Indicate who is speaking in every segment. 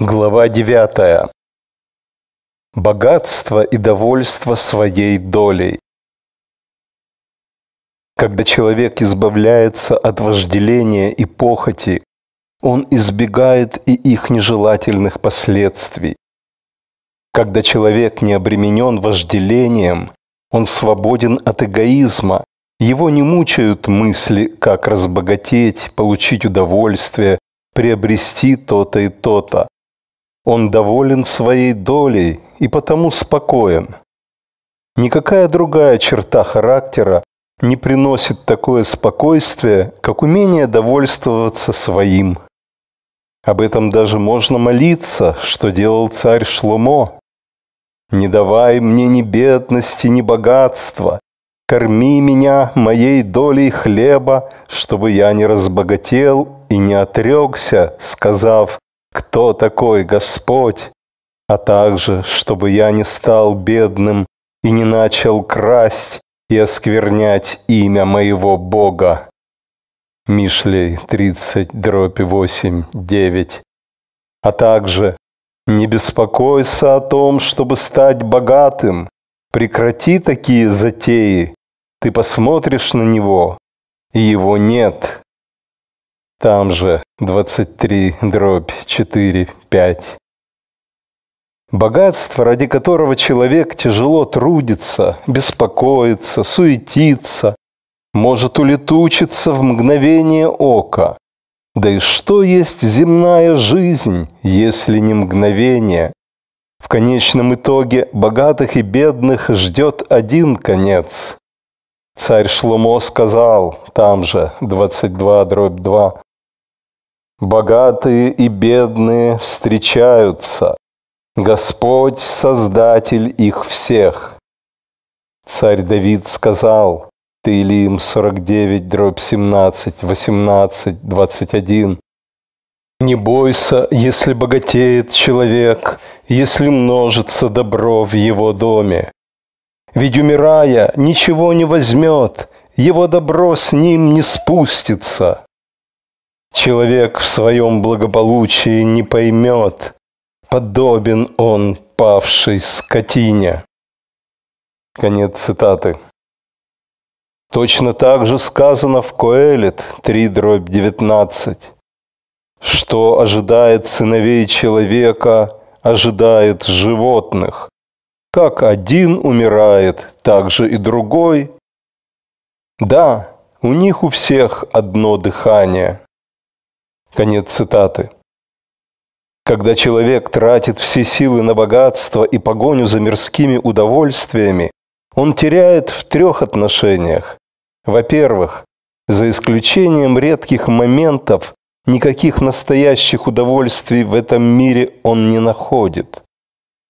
Speaker 1: Глава 9. Богатство и довольство своей долей. Когда человек избавляется от вожделения и похоти, он избегает и их нежелательных последствий. Когда человек не обременен вожделением, он свободен от эгоизма, его не мучают мысли, как разбогатеть, получить удовольствие, приобрести то-то и то-то. Он доволен своей долей и потому спокоен. Никакая другая черта характера не приносит такое спокойствие, как умение довольствоваться своим. Об этом даже можно молиться, что делал царь Шломо. «Не давай мне ни бедности, ни богатства, корми меня моей долей хлеба, чтобы я не разбогател и не отрекся, сказав, кто такой Господь, а также, чтобы я не стал бедным и не начал красть и осквернять имя моего Бога. Мишлей 30, дробь 8, 9. А также, не беспокойся о том, чтобы стать богатым, прекрати такие затеи, ты посмотришь на него, и его нет там же 23 дробь 4, 5. Богатство, ради которого человек тяжело трудится, беспокоится, суетится, может улетучиться в мгновение ока. Да и что есть земная жизнь, если не мгновение? В конечном итоге богатых и бедных ждет один конец. Царь Шломо сказал, там же 22 дробь 2, Богатые и бедные встречаются. Господь – Создатель их всех. Царь Давид сказал, Таилим 49, дробь 17, 18, 21. «Не бойся, если богатеет человек, если множится добро в его доме. Ведь, умирая, ничего не возьмет, его добро с ним не спустится». Человек в своем благополучии не поймет, подобен он павшей скотине. Конец цитаты. Точно так же сказано в Коэлит 3 дробь 19, что ожидает сыновей человека, ожидает животных. Как один умирает, так же и другой. Да, у них у всех одно дыхание. Конец цитаты. Когда человек тратит все силы на богатство и погоню за мирскими удовольствиями, он теряет в трех отношениях. Во-первых, за исключением редких моментов, никаких настоящих удовольствий в этом мире он не находит.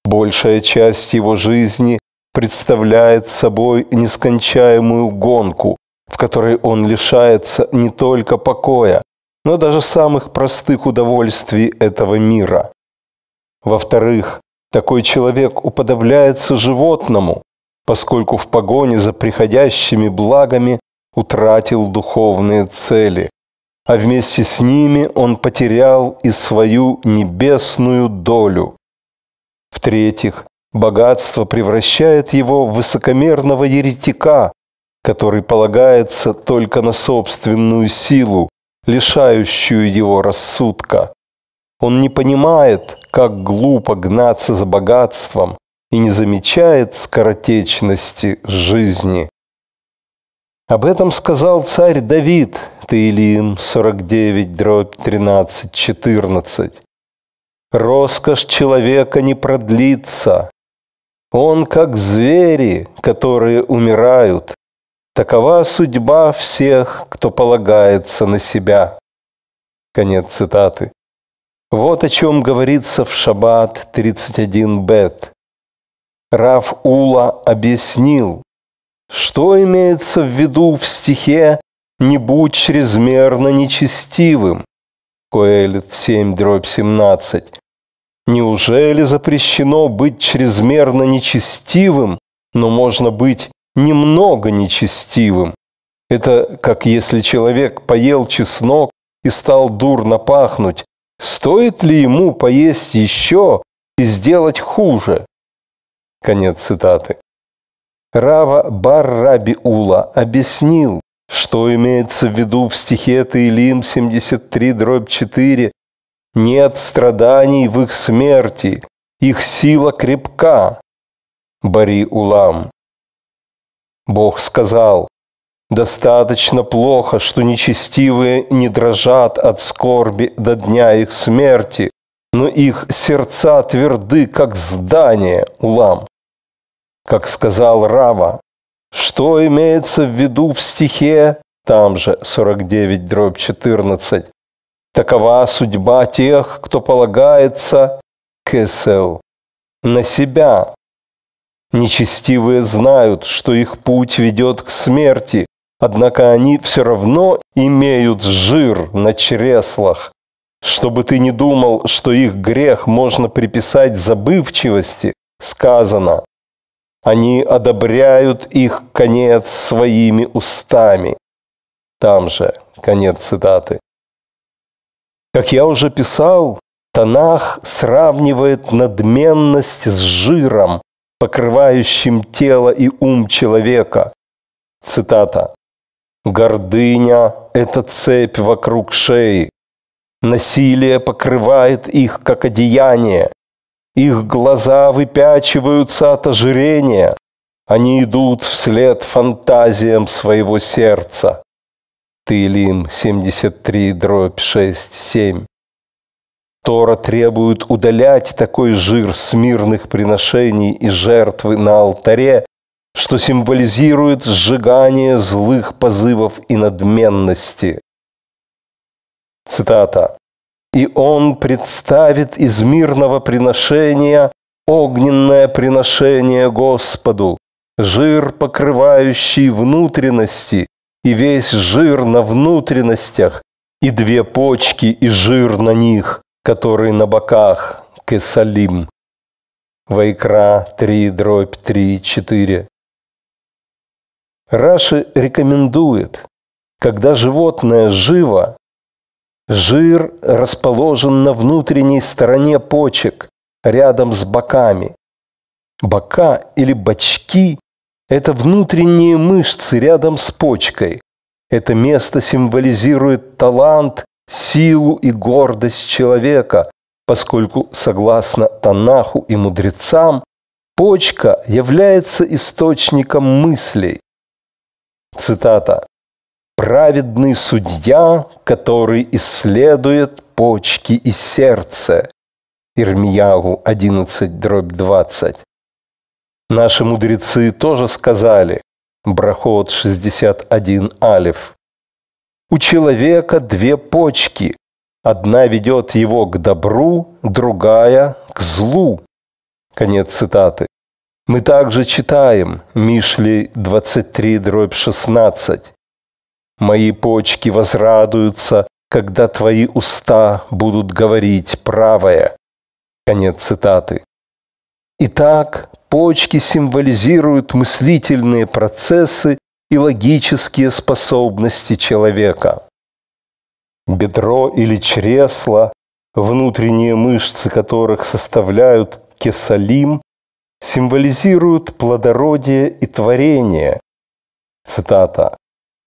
Speaker 1: Большая часть его жизни представляет собой нескончаемую гонку, в которой он лишается не только покоя, но даже самых простых удовольствий этого мира. Во-вторых, такой человек уподобляется животному, поскольку в погоне за приходящими благами утратил духовные цели, а вместе с ними он потерял и свою небесную долю. В-третьих, богатство превращает его в высокомерного еретика, который полагается только на собственную силу, лишающую его рассудка. Он не понимает, как глупо гнаться за богатством и не замечает скоротечности жизни. Об этом сказал царь Давид, Таилим 49, дробь 13, 14. Роскошь человека не продлится. Он как звери, которые умирают. Такова судьба всех, кто полагается на себя. Конец цитаты. Вот о чем говорится в Шаббат 31 Бет. Рав Ула объяснил, что имеется в виду в стихе «Не будь чрезмерно нечестивым» Коэлит 7, дробь 17. Неужели запрещено быть чрезмерно нечестивым, но можно быть немного нечестивым. Это как если человек поел чеснок и стал дурно пахнуть. Стоит ли ему поесть еще и сделать хуже? Конец цитаты. Рава Баррабиула объяснил, что имеется в виду в стихе Таилим 73 дробь 4. Нет страданий в их смерти, их сила крепка. Бари Улам. Бог сказал, «Достаточно плохо, что нечестивые не дрожат от скорби до дня их смерти, но их сердца тверды, как здание улам». Как сказал Рава, что имеется в виду в стихе, там же 49 дробь 14, такова судьба тех, кто полагается кесел, на себя, Нечестивые знают, что их путь ведет к смерти, однако они все равно имеют жир на чреслах. Чтобы ты не думал, что их грех можно приписать забывчивости, сказано, они одобряют их конец своими устами. Там же конец цитаты. Как я уже писал, Танах сравнивает надменность с жиром, покрывающим тело и ум человека. Цитата. «Гордыня – это цепь вокруг шеи. Насилие покрывает их, как одеяние. Их глаза выпячиваются от ожирения. Они идут вслед фантазиям своего сердца». Тылим 73, дробь 6, 7. Тора требует удалять такой жир с мирных приношений и жертвы на алтаре, что символизирует сжигание злых позывов и надменности. Цитата. «И он представит из мирного приношения огненное приношение Господу, жир, покрывающий внутренности, и весь жир на внутренностях, и две почки и жир на них, который на боках Кесалим. Вайкра 3, дробь 3, 4. Раши рекомендует, когда животное живо, жир расположен на внутренней стороне почек, рядом с боками. Бока или бочки – это внутренние мышцы рядом с почкой. Это место символизирует талант силу и гордость человека, поскольку, согласно Танаху и мудрецам, почка является источником мыслей. Цитата. «Праведный судья, который исследует почки и сердце». Ирмиягу 11, дробь 20. Наши мудрецы тоже сказали, Брахот 61 Алиф, у человека две почки. Одна ведет его к добру, другая – к злу. Конец цитаты. Мы также читаем Мишли 23, дробь 16. «Мои почки возрадуются, когда твои уста будут говорить правое». Конец цитаты. Итак, почки символизируют мыслительные процессы, и логические способности человека. Бедро или чресло, внутренние мышцы которых составляют кесалим, символизируют плодородие и творение. Цитата.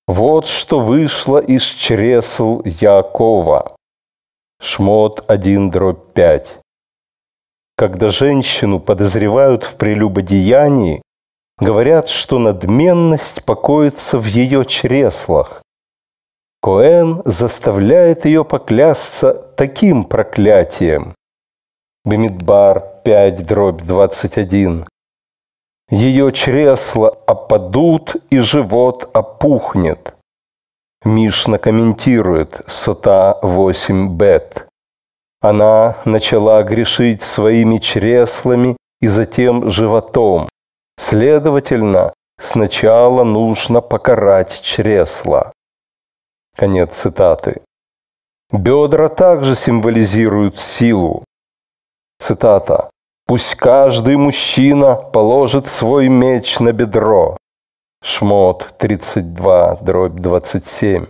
Speaker 1: «Вот что вышло из чресл Якова». Шмот 1.5. Когда женщину подозревают в прелюбодеянии, Говорят, что надменность покоится в ее чреслах. Коэн заставляет ее поклясться таким проклятием. Бемидбар 5, дробь 21. Ее чресла опадут и живот опухнет. Мишна комментирует Сота 8 бет. Она начала грешить своими чреслами и затем животом. Следовательно, сначала нужно покарать чресло. Конец цитаты. Бедра также символизируют силу. Цитата. «Пусть каждый мужчина положит свой меч на бедро». Шмот 32, дробь 27.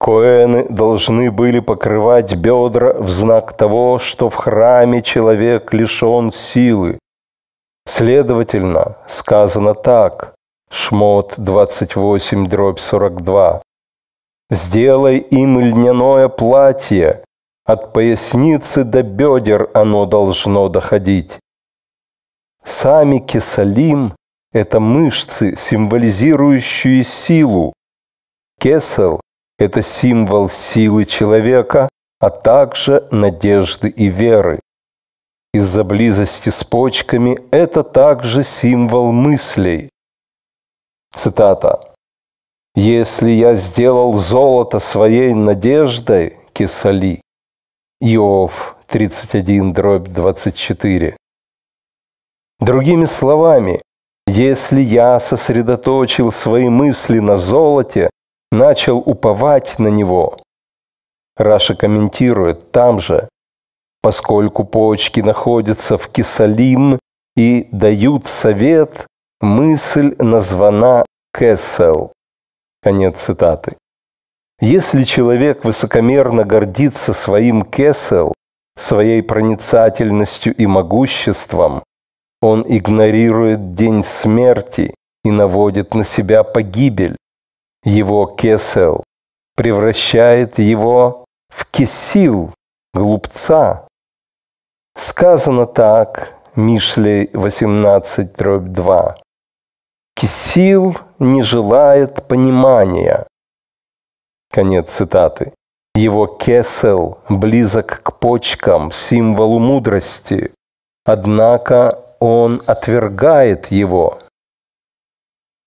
Speaker 1: Коэны должны были покрывать бедра в знак того, что в храме человек лишен силы. Следовательно, сказано так, Шмот 28, дробь 42. «Сделай им льняное платье, от поясницы до бедер оно должно доходить». Сами кесалим – это мышцы, символизирующие силу. Кесал — это символ силы человека, а также надежды и веры из-за близости с почками, это также символ мыслей. Цитата. «Если я сделал золото своей надеждой, Кисали, Иов 31, дробь 24. Другими словами, если я сосредоточил свои мысли на золоте, начал уповать на него. Раша комментирует там же, поскольку почки находятся в Кисалим и дают совет, мысль названа Кесел. Конец цитаты. Если человек высокомерно гордится своим Кесел, своей проницательностью и могуществом, он игнорирует день смерти и наводит на себя погибель. Его Кесел превращает его в Кесил, глупца, Сказано так, Мишле 18, дробь 2. «Кисил не желает понимания». Конец цитаты. Его кесел близок к почкам, символу мудрости. Однако он отвергает его.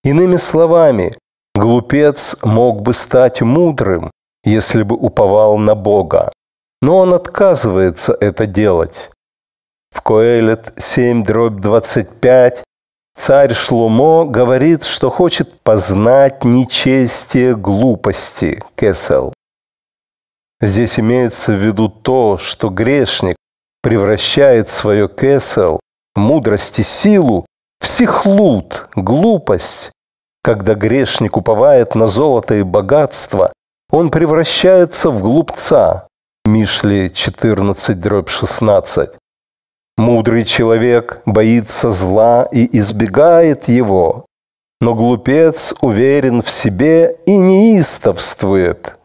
Speaker 1: Иными словами, глупец мог бы стать мудрым, если бы уповал на Бога. Но он отказывается это делать в Коэлет 7 дробь 25, царь Шломо говорит, что хочет познать нечестие глупости, Кесел. Здесь имеется в виду то, что грешник превращает свое Кесел, мудрость и силу, в сихлут, глупость. Когда грешник уповает на золото и богатство, он превращается в глупца. Мишли 14, дробь 16. Мудрый человек боится зла и избегает его, но глупец уверен в себе и неистовствует.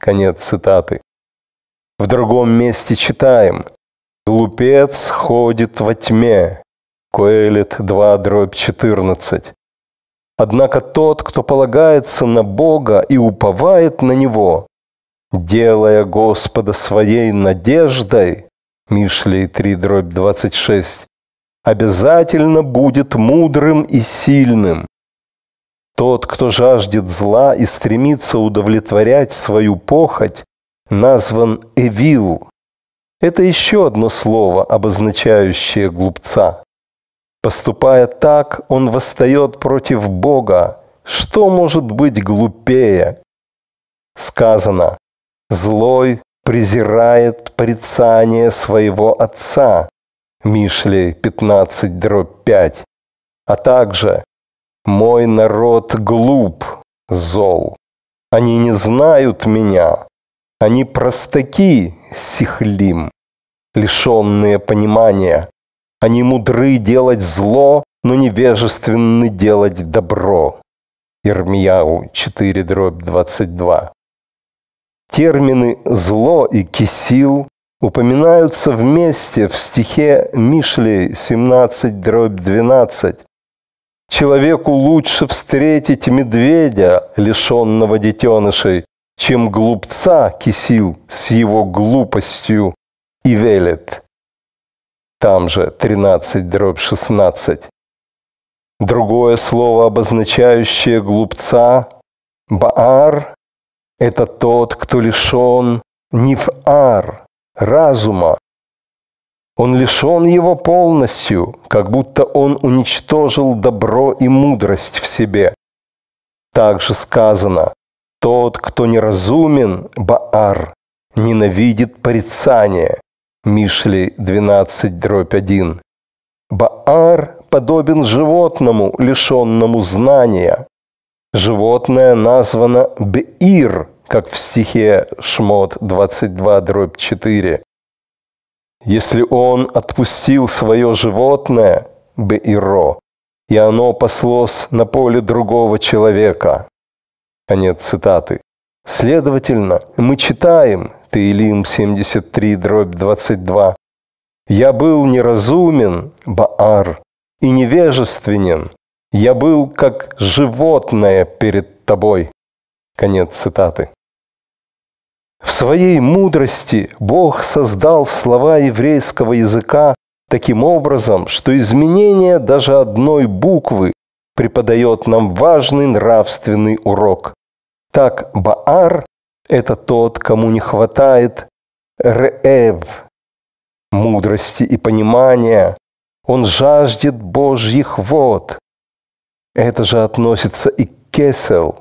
Speaker 1: Конец цитаты. В другом месте читаем. Глупец ходит во тьме. Коэлит 2 дробь 14. Однако тот, кто полагается на Бога и уповает на Него, делая Господа своей надеждой, Мишлей 3 дробь 26, обязательно будет мудрым и сильным. Тот, кто жаждет зла и стремится удовлетворять свою похоть, назван Эвил. Это еще одно слово, обозначающее глупца. Поступая так, он восстает против Бога. Что может быть глупее? Сказано, злой презирает порицание своего отца, Мишли 15.5, а также «Мой народ глуп, зол, они не знают меня, они простаки, сихлим, лишенные понимания, они мудры делать зло, но невежественны делать добро». Ирмияу 4, дробь 22. Термины «зло» и «кисил» упоминаются вместе в стихе Мишлей 17, дробь 12. Человеку лучше встретить медведя, лишенного детенышей, чем глупца кисил с его глупостью и велет. Там же 13 дробь 16. Другое слово, обозначающее глупца – Баар это тот, кто лишен нифар, разума. Он лишен его полностью, как будто он уничтожил добро и мудрость в себе. Также сказано, тот, кто неразумен, Баар, ненавидит порицание. Мишли 12, дробь 1. Баар подобен животному, лишенному знания. Животное названо Бир, как в стихе Шмот 22 дробь 4. Если он отпустил свое животное, Беиро, и оно послось на поле другого человека. Конец цитаты. Следовательно, мы читаем Таилим 73 дробь 22. «Я был неразумен, Баар, и невежественен, я был как животное перед тобой. Конец цитаты. В своей мудрости Бог создал слова еврейского языка таким образом, что изменение даже одной буквы преподает нам важный нравственный урок. Так Баар – это тот, кому не хватает реев – мудрости и понимания. Он жаждет Божьих вод. Это же относится и к кесел,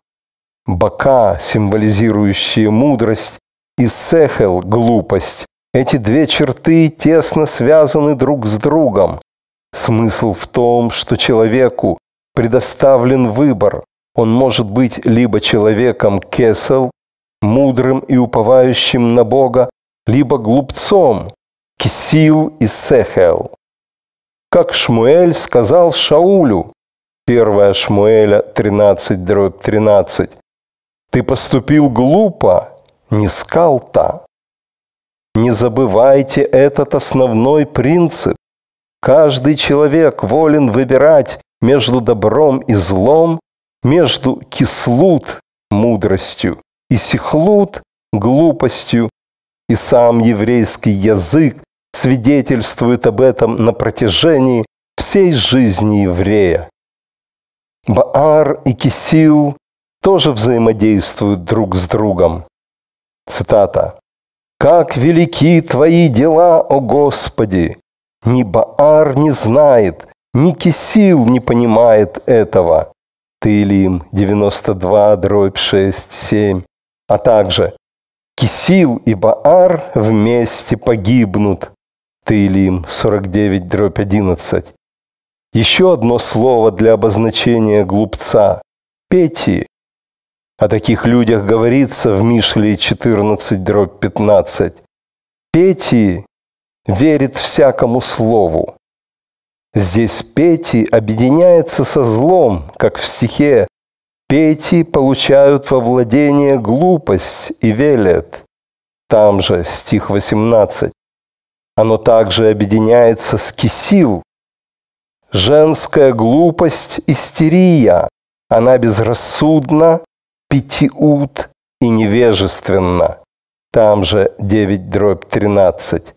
Speaker 1: бока, символизирующие мудрость, и сехел – глупость. Эти две черты тесно связаны друг с другом. Смысл в том, что человеку предоставлен выбор. Он может быть либо человеком кесел, мудрым и уповающим на Бога, либо глупцом, кисил и сехел. Как Шмуэль сказал Шаулю, 1 Шмуэля 13, дробь 13. «Ты поступил глупо, не скал-то». Не забывайте этот основной принцип. Каждый человек волен выбирать между добром и злом, между кислут – мудростью и сихлут – глупостью. И сам еврейский язык свидетельствует об этом на протяжении всей жизни еврея. Баар и Кисил тоже взаимодействуют друг с другом. Цитата. «Как велики Твои дела, о Господи! Ни Баар не знает, ни Кисил не понимает этого». Тылим 92, дробь 6, 7. А также Кисил и Баар вместе погибнут. Тылим 49, дробь 11. Еще одно слово для обозначения глупца – Пети. О таких людях говорится в Мишле 14, дробь 15. Пети верит всякому слову. Здесь Пети объединяется со злом, как в стихе «Пети получают во владение глупость и велят». Там же стих 18. Оно также объединяется с кисил, Женская глупость – истерия. Она безрассудна, пятиут и невежественна. Там же 9 дробь 13.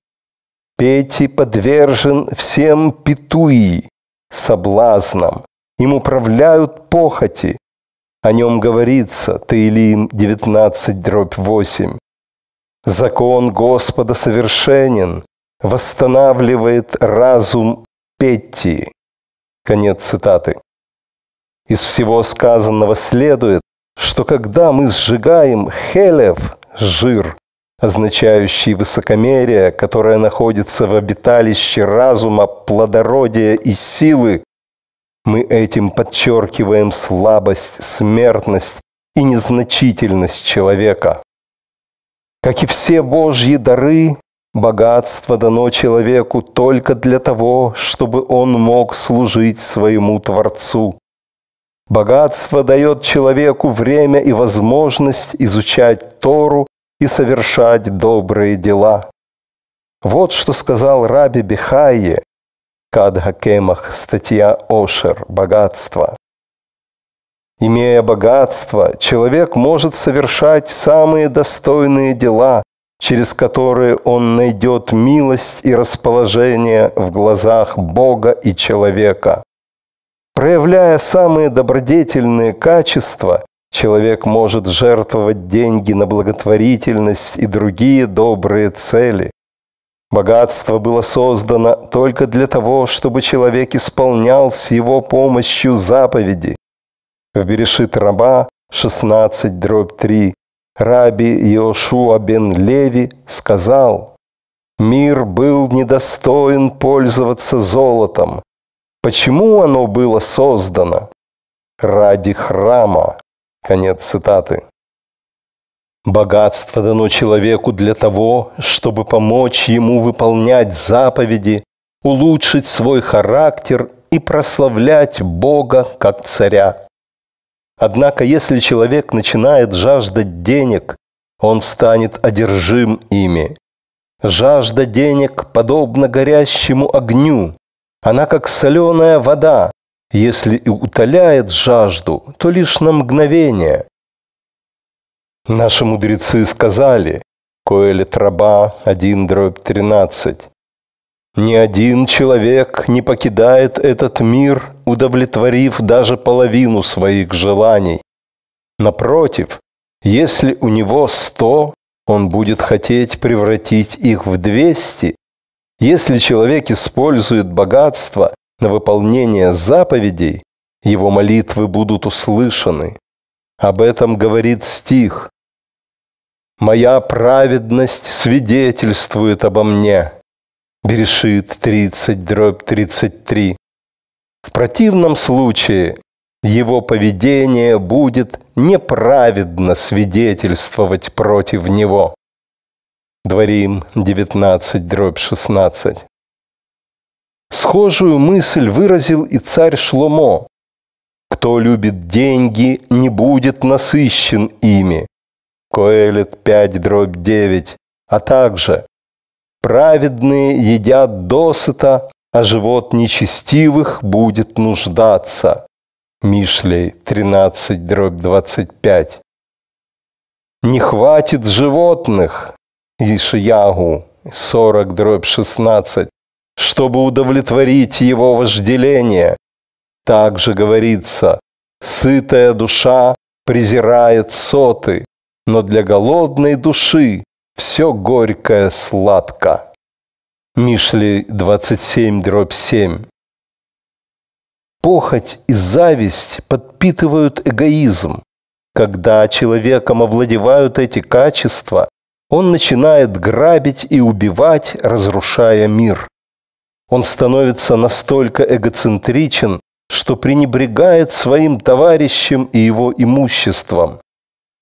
Speaker 1: Пети подвержен всем петуи, соблазнам. Им управляют похоти. О нем говорится Таилим 19 дробь 8. Закон Господа совершенен, восстанавливает разум Петти. Конец цитаты. Из всего сказанного следует, что когда мы сжигаем хелев, жир, означающий высокомерие, которое находится в обиталище разума, плодородия и силы, мы этим подчеркиваем слабость, смертность и незначительность человека. Как и все Божьи дары, Богатство дано человеку только для того, чтобы он мог служить своему Творцу. Богатство дает человеку время и возможность изучать Тору и совершать добрые дела. Вот что сказал Раби Бихайе, Кадхакемах, статья Ошер, «Богатство». Имея богатство, человек может совершать самые достойные дела, через которые он найдет милость и расположение в глазах Бога и человека. Проявляя самые добродетельные качества, человек может жертвовать деньги на благотворительность и другие добрые цели. Богатство было создано только для того, чтобы человек исполнял с его помощью заповеди. В Берешит Раба 16, дробь 3 Раби Иошуа бен Леви сказал, «Мир был недостоин пользоваться золотом. Почему оно было создано? Ради храма». Конец цитаты. Богатство дано человеку для того, чтобы помочь ему выполнять заповеди, улучшить свой характер и прославлять Бога как царя. Однако, если человек начинает жаждать денег, он станет одержим ими. Жажда денег подобна горящему огню. Она как соленая вода. Если и утоляет жажду, то лишь на мгновение. Наши мудрецы сказали, Коэлет Раба 1.13, «Ни один человек не покидает этот мир, удовлетворив даже половину своих желаний. Напротив, если у него сто, он будет хотеть превратить их в двести. Если человек использует богатство на выполнение заповедей, его молитвы будут услышаны. Об этом говорит стих. «Моя праведность свидетельствует обо мне». Берешит 30, дробь 33. В противном случае его поведение будет неправедно свидетельствовать против него. Дворим 19, дробь 16. Схожую мысль выразил и царь Шломо. «Кто любит деньги, не будет насыщен ими». Коэлет 5, дробь 9. А также «Праведные едят досыта, а живот нечестивых будет нуждаться. Мишлей 13, дробь 25. Не хватит животных, Ишиягу 40, дробь 16, чтобы удовлетворить его вожделение. Также говорится, сытая душа презирает соты, но для голодной души все горькое сладко. Мишли 27, дробь 7. Похоть и зависть подпитывают эгоизм. Когда человеком овладевают эти качества, он начинает грабить и убивать, разрушая мир. Он становится настолько эгоцентричен, что пренебрегает своим товарищем и его имуществом.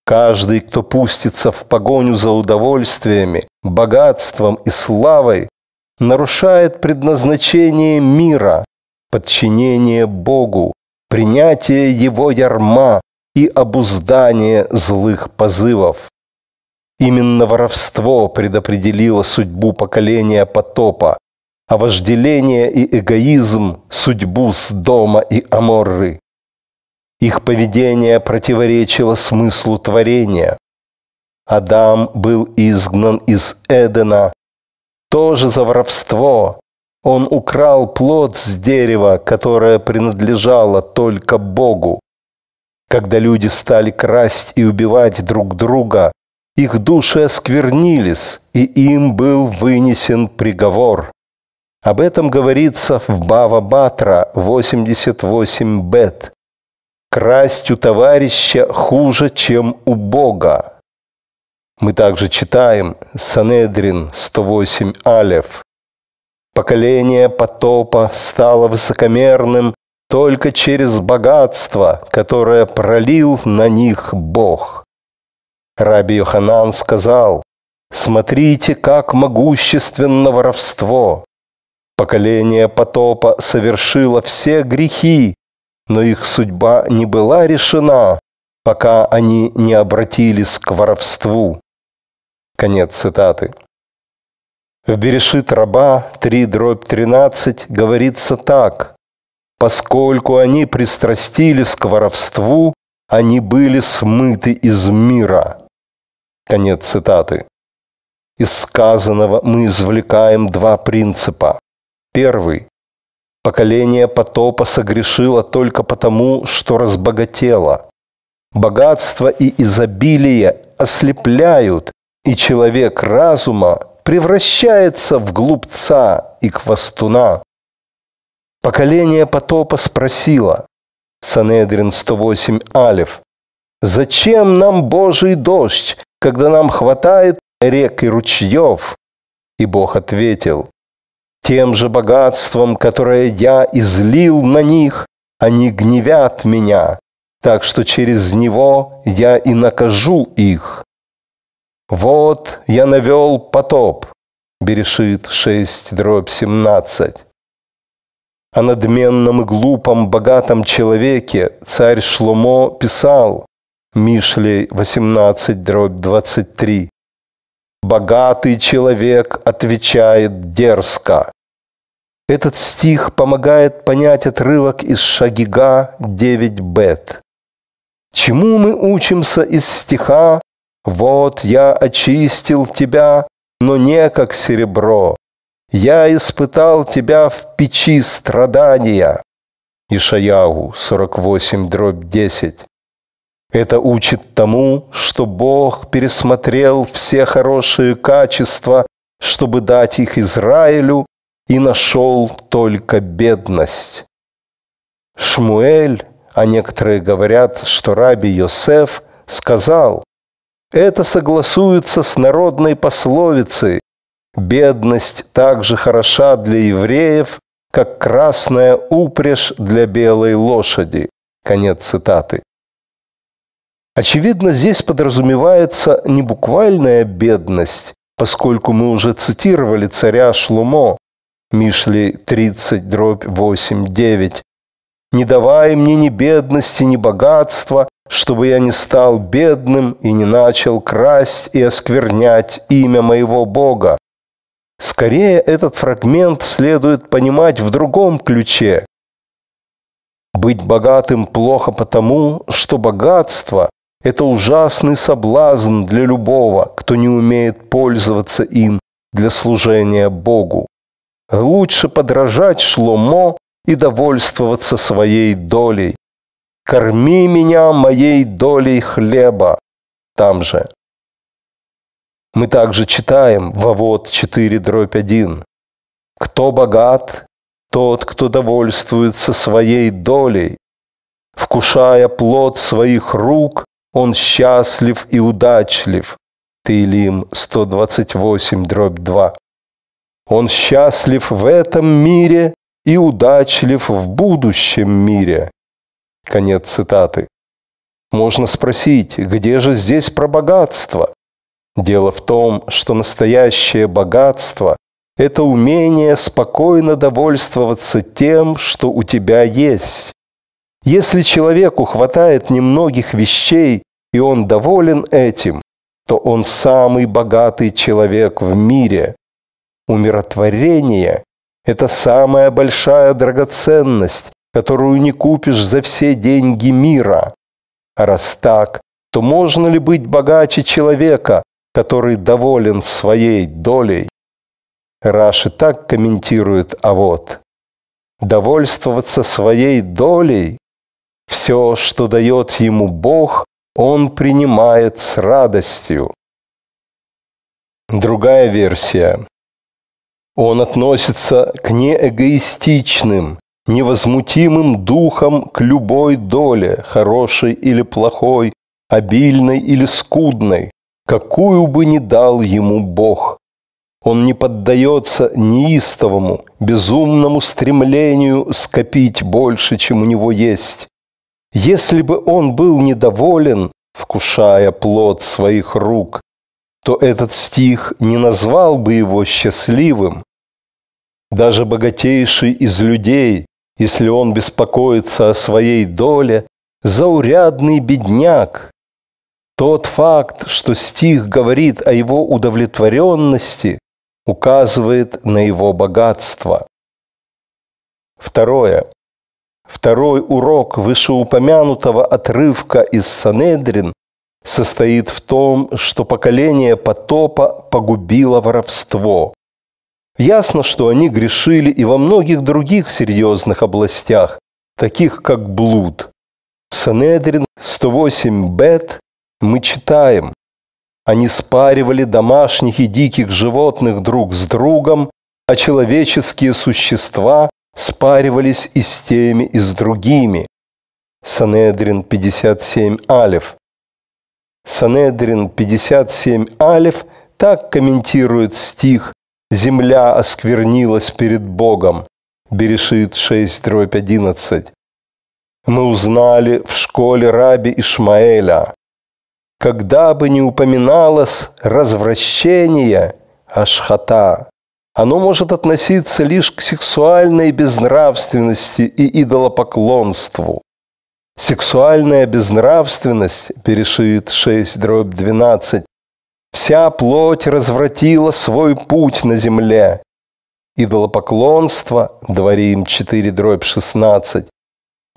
Speaker 1: Каждый, кто пустится в погоню за удовольствиями, богатством и славой, нарушает предназначение мира, подчинение Богу, принятие Его ярма и обуздание злых позывов. Именно воровство предопределило судьбу поколения потопа, а вожделение и эгоизм – судьбу Сдома и Аморры. Их поведение противоречило смыслу творения. Адам был изгнан из Эдена тоже за воровство. Он украл плод с дерева, которое принадлежало только Богу. Когда люди стали красть и убивать друг друга, их души осквернились, и им был вынесен приговор. Об этом говорится в Бава Батра 88 бет. Красть у товарища хуже, чем у Бога. Мы также читаем Санедрин 108 Алев. Поколение потопа стало высокомерным только через богатство, которое пролил на них Бог. Раби Йоханан сказал, «Смотрите, как могущественно воровство! Поколение потопа совершило все грехи, но их судьба не была решена, пока они не обратились к воровству. Конец цитаты. В Берешит Раба 3 дробь 13 говорится так. «Поскольку они пристрастились к воровству, они были смыты из мира». Конец цитаты. Из сказанного мы извлекаем два принципа. Первый. Поколение потопа согрешило только потому, что разбогатело. Богатство и изобилие ослепляют и человек разума превращается в глупца и хвостуна. Поколение потопа спросило, Санедрин 108 Алиф, «Зачем нам Божий дождь, когда нам хватает рек и ручьев?» И Бог ответил, «Тем же богатством, которое я излил на них, они гневят меня, так что через него я и накажу их. «Вот я навел потоп», Берешит 6, дробь 17. О надменном и глупом богатом человеке царь Шломо писал Мишлей 18, дробь 23. «Богатый человек отвечает дерзко». Этот стих помогает понять отрывок из Шагига 9 бет. Чему мы учимся из стиха вот я очистил тебя, но не как серебро. Я испытал тебя в печи страдания. Ишаяу 48 дробь 10. Это учит тому, что Бог пересмотрел все хорошие качества, чтобы дать их Израилю, и нашел только бедность. Шмуэль, а некоторые говорят, что раби Йосеф сказал, это согласуется с народной пословицей «Бедность так же хороша для евреев, как красная упряжь для белой лошади». Конец цитаты. Очевидно, здесь подразумевается не буквальная бедность, поскольку мы уже цитировали царя Шлумо, Мишли 30, дробь 8, 9. «Не давай мне ни бедности, ни богатства, чтобы я не стал бедным и не начал красть и осквернять имя моего Бога. Скорее, этот фрагмент следует понимать в другом ключе. Быть богатым плохо потому, что богатство – это ужасный соблазн для любого, кто не умеет пользоваться им для служения Богу. Лучше подражать Шломо и довольствоваться своей долей корми меня моей долей хлеба. Там же. Мы также читаем Вавод 4, дробь 1. Кто богат, тот, кто довольствуется своей долей. Вкушая плод своих рук, он счастлив и удачлив. Таилим 128, дробь 2. Он счастлив в этом мире и удачлив в будущем мире. Конец цитаты. Можно спросить, где же здесь про богатство? Дело в том, что настоящее богатство – это умение спокойно довольствоваться тем, что у тебя есть. Если человеку хватает немногих вещей, и он доволен этим, то он самый богатый человек в мире. Умиротворение – это самая большая драгоценность, которую не купишь за все деньги мира. А раз так, то можно ли быть богаче человека, который доволен своей долей? Раши так комментирует, а вот довольствоваться своей долей, все, что дает ему Бог, он принимает с радостью. Другая версия. Он относится к неэгоистичным, невозмутимым духом к любой доле, хорошей или плохой, обильной или скудной, какую бы ни дал ему Бог. Он не поддается неистовому, безумному стремлению скопить больше, чем у него есть. Если бы он был недоволен, вкушая плод своих рук, то этот стих не назвал бы его счастливым. Даже богатейший из людей, если он беспокоится о своей доле, заурядный бедняк. Тот факт, что стих говорит о его удовлетворенности, указывает на его богатство. Второе. Второй урок вышеупомянутого отрывка из Санедрин состоит в том, что поколение потопа погубило воровство. Ясно, что они грешили и во многих других серьезных областях, таких как блуд. В Санедрин 108 бет мы читаем, они спаривали домашних и диких животных друг с другом, а человеческие существа спаривались и с теми, и с другими. Санедрин 57 Алиф. Санедрин 57 Алиф так комментирует стих земля осквернилась перед Богом. Берешит 6, дробь 11. Мы узнали в школе раби Ишмаэля. Когда бы ни упоминалось развращение, ашхата, оно может относиться лишь к сексуальной безнравственности и идолопоклонству. Сексуальная безнравственность, перешит 6, дробь 12, Вся плоть развратила свой путь на земле. Идолопоклонство, Дворим 4 дробь 16,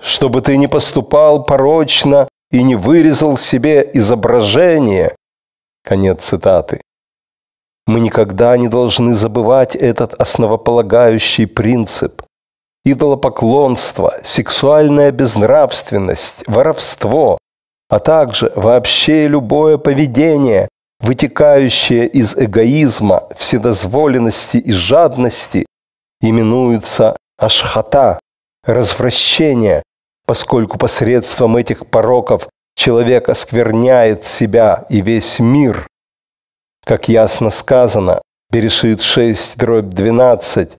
Speaker 1: чтобы ты не поступал порочно и не вырезал себе изображение. Конец цитаты. Мы никогда не должны забывать этот основополагающий принцип. Идолопоклонство, сексуальная безнравственность, воровство, а также вообще любое поведение, вытекающее из эгоизма, вседозволенности и жадности, именуется ашхата, развращение, поскольку посредством этих пороков человек оскверняет себя и весь мир. Как ясно сказано, Берешит 6, дробь 12,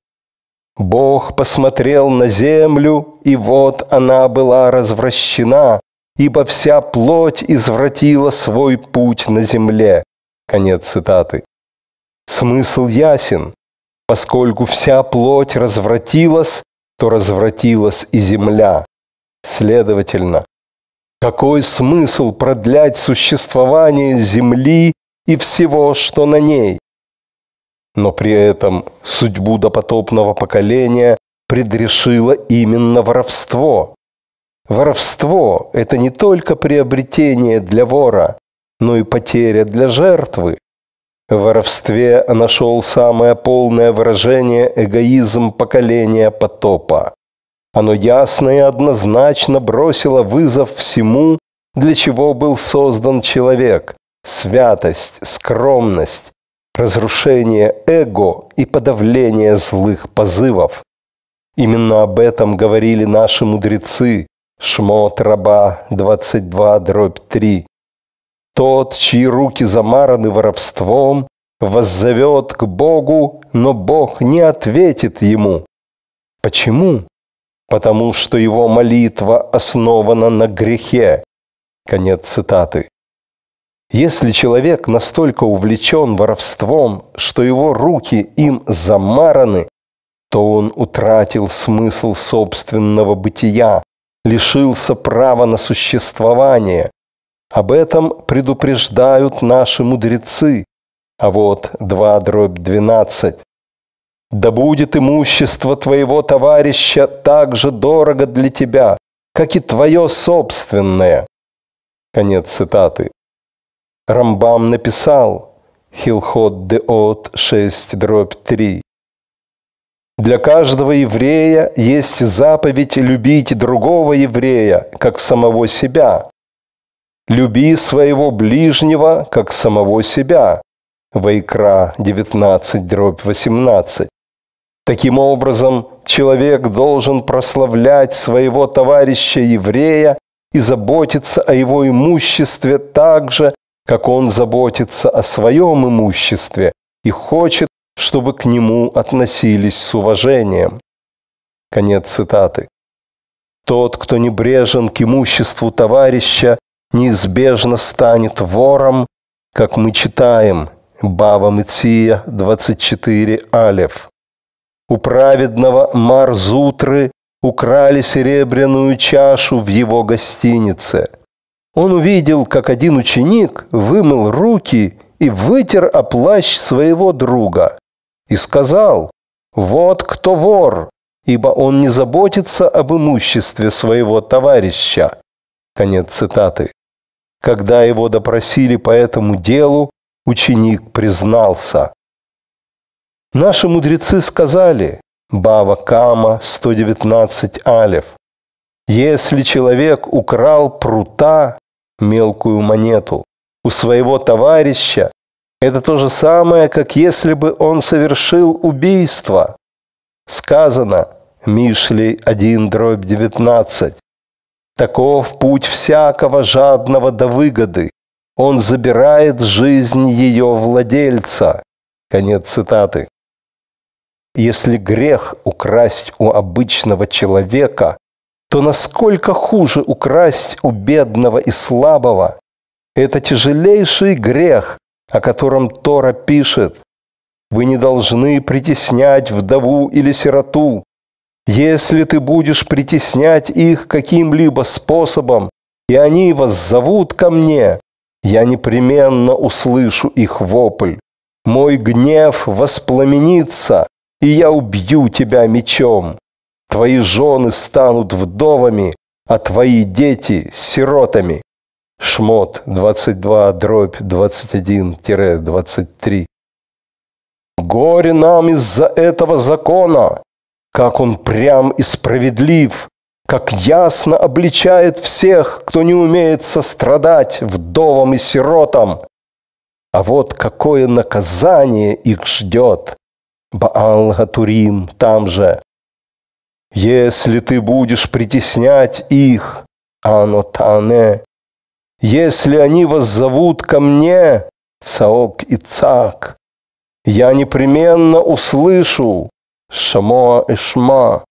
Speaker 1: «Бог посмотрел на землю, и вот она была развращена, ибо вся плоть извратила свой путь на земле, Конец цитаты. Смысл ясен. Поскольку вся плоть развратилась, то развратилась и земля. Следовательно, какой смысл продлять существование земли и всего, что на ней? Но при этом судьбу допотопного поколения предрешило именно воровство. Воровство – это не только приобретение для вора, но ну и потеря для жертвы. В воровстве нашел самое полное выражение эгоизм поколения потопа. Оно ясно и однозначно бросило вызов всему, для чего был создан человек – святость, скромность, разрушение эго и подавление злых позывов. Именно об этом говорили наши мудрецы – Шмот раба 22 дробь 3. Тот, чьи руки замараны воровством, воззовет к Богу, но Бог не ответит ему. Почему? Потому что его молитва основана на грехе. Конец цитаты. Если человек настолько увлечен воровством, что его руки им замараны, то он утратил смысл собственного бытия, лишился права на существование, об этом предупреждают наши мудрецы. А вот 2 дробь 12. «Да будет имущество твоего товарища так же дорого для тебя, как и твое собственное». Конец цитаты. Рамбам написал Хилхот де От 6 дробь 3. Для каждого еврея есть заповедь любить другого еврея, как самого себя. Люби своего ближнего, как самого себя. Вайкра 19, дробь 18. Таким образом, человек должен прославлять своего товарища еврея и заботиться о его имуществе так же, как он заботится о своем имуществе и хочет, чтобы к нему относились с уважением. Конец цитаты. Тот, кто небрежен к имуществу товарища, неизбежно станет вором, как мы читаем, Бава Мытия 24 Алев. У праведного Марзутры украли серебряную чашу в его гостинице. Он увидел, как один ученик вымыл руки и вытер о плащ своего друга и сказал, «Вот кто вор, ибо он не заботится об имуществе своего товарища». Конец цитаты. Когда его допросили по этому делу, ученик признался. Наши мудрецы сказали, Бава Кама 119 алев, если человек украл прута, мелкую монету, у своего товарища, это то же самое, как если бы он совершил убийство. Сказано Мишлей 1 дробь 19. Таков путь всякого жадного до выгоды. Он забирает жизнь ее владельца. Конец цитаты. Если грех украсть у обычного человека, то насколько хуже украсть у бедного и слабого? Это тяжелейший грех, о котором Тора пишет. Вы не должны притеснять вдову или сироту, если ты будешь притеснять их каким-либо способом, и они вас зовут ко мне, я непременно услышу их вопль. Мой гнев воспламенится, и я убью тебя мечом. Твои жены станут вдовами, а твои дети – сиротами. Шмот 22 дробь 21-23. Горе нам из-за этого закона, как он прям и справедлив, как ясно обличает всех, кто не умеет сострадать вдовам и сиротам. А вот какое наказание их ждет. Баал Гатурим там же. Если ты будешь притеснять их, Анотане, если они вас зовут ко мне, Цаок и Цак, я непременно услышу, шамоа и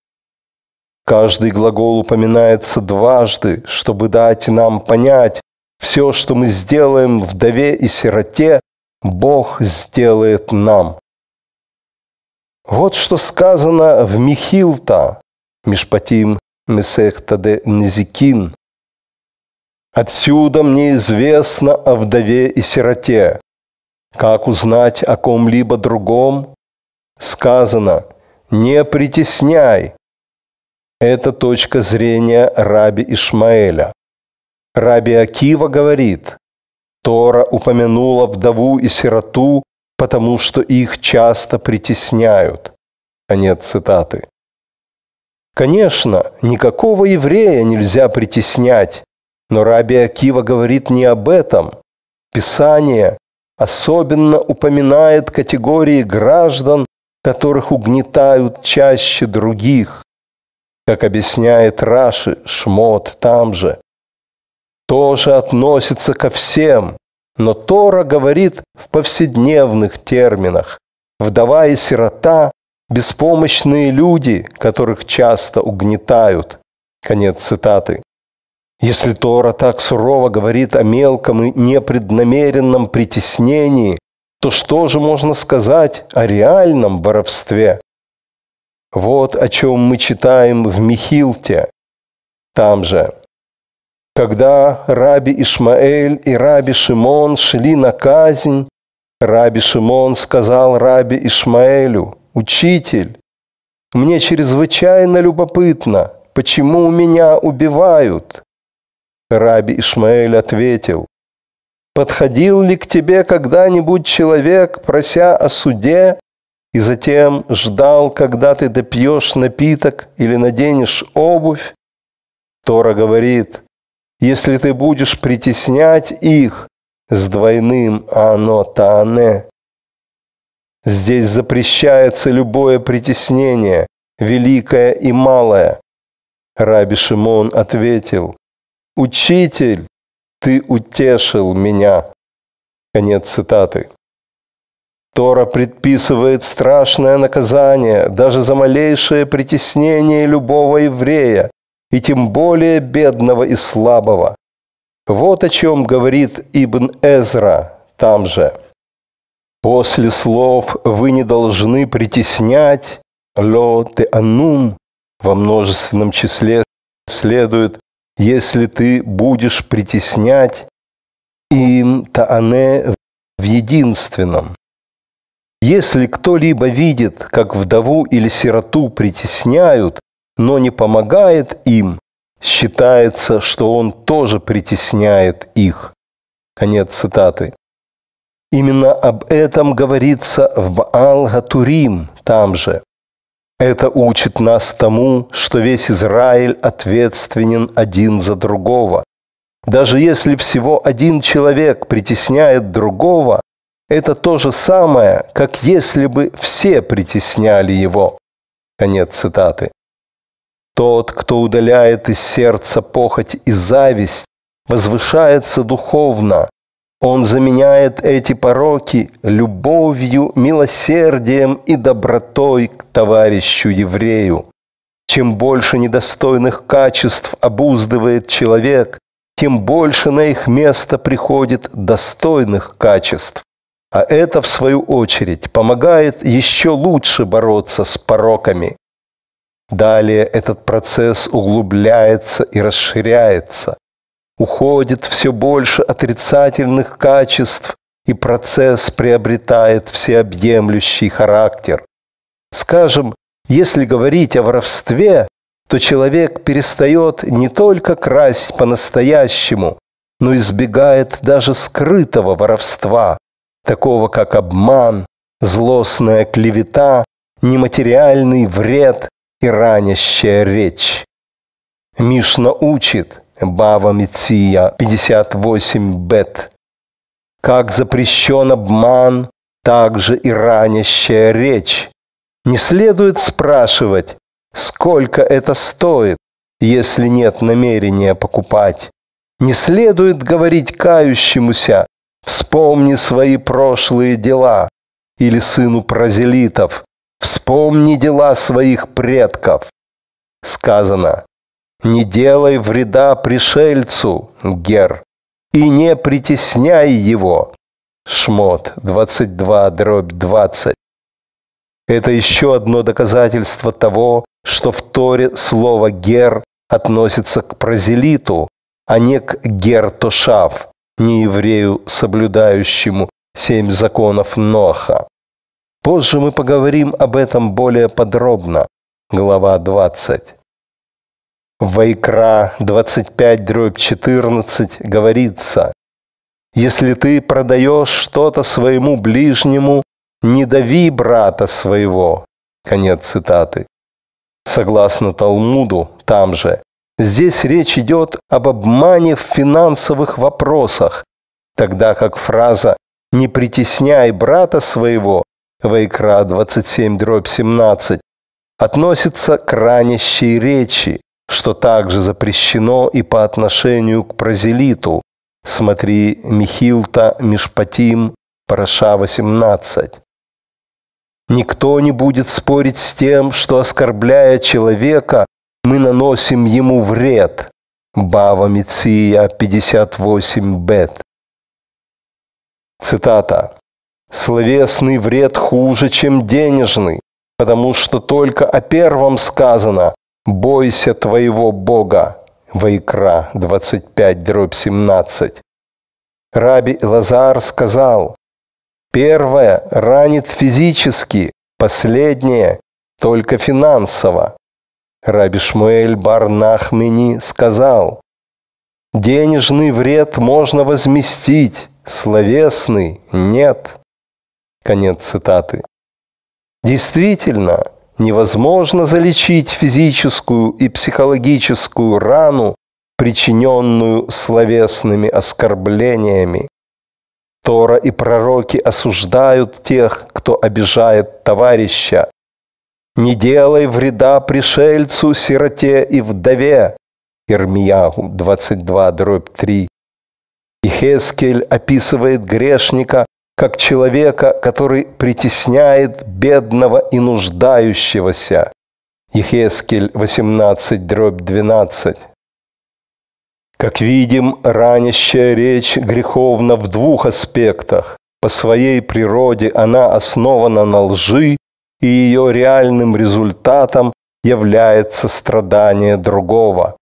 Speaker 1: Каждый глагол упоминается дважды, чтобы дать нам понять, все, что мы сделаем вдове и сироте, Бог сделает нам. Вот что сказано в Михилта, Мишпатим Месехта де Низикин. Отсюда мне известно о вдове и сироте. Как узнать о ком-либо другом? Сказано, не притесняй. Это точка зрения раби Ишмаэля. Раби Акива говорит, Тора упомянула вдову и сироту, потому что их часто притесняют. Конец цитаты. Конечно, никакого еврея нельзя притеснять, но Раби Акива говорит не об этом. Писание особенно упоминает категории граждан, которых угнетают чаще других. Как объясняет Раши, Шмот там же. Тоже относится ко всем, но Тора говорит в повседневных терминах. Вдова и сирота – беспомощные люди, которых часто угнетают. Конец цитаты. Если Тора так сурово говорит о мелком и непреднамеренном притеснении, то что же можно сказать о реальном воровстве? Вот о чем мы читаем в Михилте, там же. Когда раби Ишмаэль и раби Шимон шли на казнь, раби Шимон сказал раби Ишмаэлю, «Учитель, мне чрезвычайно любопытно, почему меня убивают?» Раби Ишмаэль ответил, Подходил ли к тебе когда-нибудь человек, прося о суде, и затем ждал, когда ты допьешь напиток или наденешь обувь? Тора говорит, если ты будешь притеснять их с двойным «ано таане», Здесь запрещается любое притеснение, великое и малое. Раби Шимон ответил, «Учитель, ты утешил меня». Конец цитаты. Тора предписывает страшное наказание даже за малейшее притеснение любого еврея, и тем более бедного и слабого. Вот о чем говорит Ибн Эзра там же. После слов «вы не должны притеснять» «лё те анум» во множественном числе следует если ты будешь притеснять им Таане в единственном. Если кто-либо видит, как вдову или сироту притесняют, но не помогает им, считается, что он тоже притесняет их. Конец цитаты. Именно об этом говорится в Баал-Гатурим, там же. Это учит нас тому, что весь Израиль ответственен один за другого. Даже если всего один человек притесняет другого, это то же самое, как если бы все притесняли его. Конец цитаты. Тот, кто удаляет из сердца похоть и зависть, возвышается духовно, он заменяет эти пороки любовью, милосердием и добротой к товарищу еврею. Чем больше недостойных качеств обуздывает человек, тем больше на их место приходит достойных качеств. А это, в свою очередь, помогает еще лучше бороться с пороками. Далее этот процесс углубляется и расширяется уходит все больше отрицательных качеств, и процесс приобретает всеобъемлющий характер. Скажем, если говорить о воровстве, то человек перестает не только красть по-настоящему, но избегает даже скрытого воровства, такого как обман, злостная клевета, нематериальный вред и ранящая речь. Мишна учит – Бава Миция 58 бет. Как запрещен обман, так же и ранящая речь. Не следует спрашивать, сколько это стоит, если нет намерения покупать. Не следует говорить кающемуся, вспомни свои прошлые дела, или сыну прозелитов, вспомни дела своих предков. Сказано, не делай вреда пришельцу, Гер, и не притесняй его. Шмот 22 дробь 20. Это еще одно доказательство того, что в Торе слово «гер» относится к прозелиту, а не к гертошав, не еврею, соблюдающему семь законов Ноха. Позже мы поговорим об этом более подробно. Глава 20. Вайкра 25 дробь 14 говорится, «Если ты продаешь что-то своему ближнему, не дави брата своего». Конец цитаты. Согласно Талмуду, там же, здесь речь идет об обмане в финансовых вопросах, тогда как фраза «не притесняй брата своего» Вайкра 27 дробь 17 относится к ранящей речи, что также запрещено и по отношению к прозелиту. Смотри Михилта Мишпатим, Параша 18. Никто не будет спорить с тем, что, оскорбляя человека, мы наносим ему вред. Бава Миция 58 бет. Цитата. «Словесный вред хуже, чем денежный, потому что только о первом сказано бойся твоего Бога. Вайкра 25, дробь 17. Раби Лазар сказал, первое ранит физически, последнее только финансово. Раби Шмуэль Барнахмени сказал, денежный вред можно возместить, словесный – нет. Конец цитаты. Действительно, невозможно залечить физическую и психологическую рану, причиненную словесными оскорблениями. Тора и пророки осуждают тех, кто обижает товарища. «Не делай вреда пришельцу, сироте и вдове» Ирмияху 22, дробь 3. И описывает грешника, как человека, который притесняет бедного и нуждающегося. Ехескель 18, дробь 12. Как видим, ранящая речь греховна в двух аспектах. По своей природе она основана на лжи, и ее реальным результатом является страдание другого.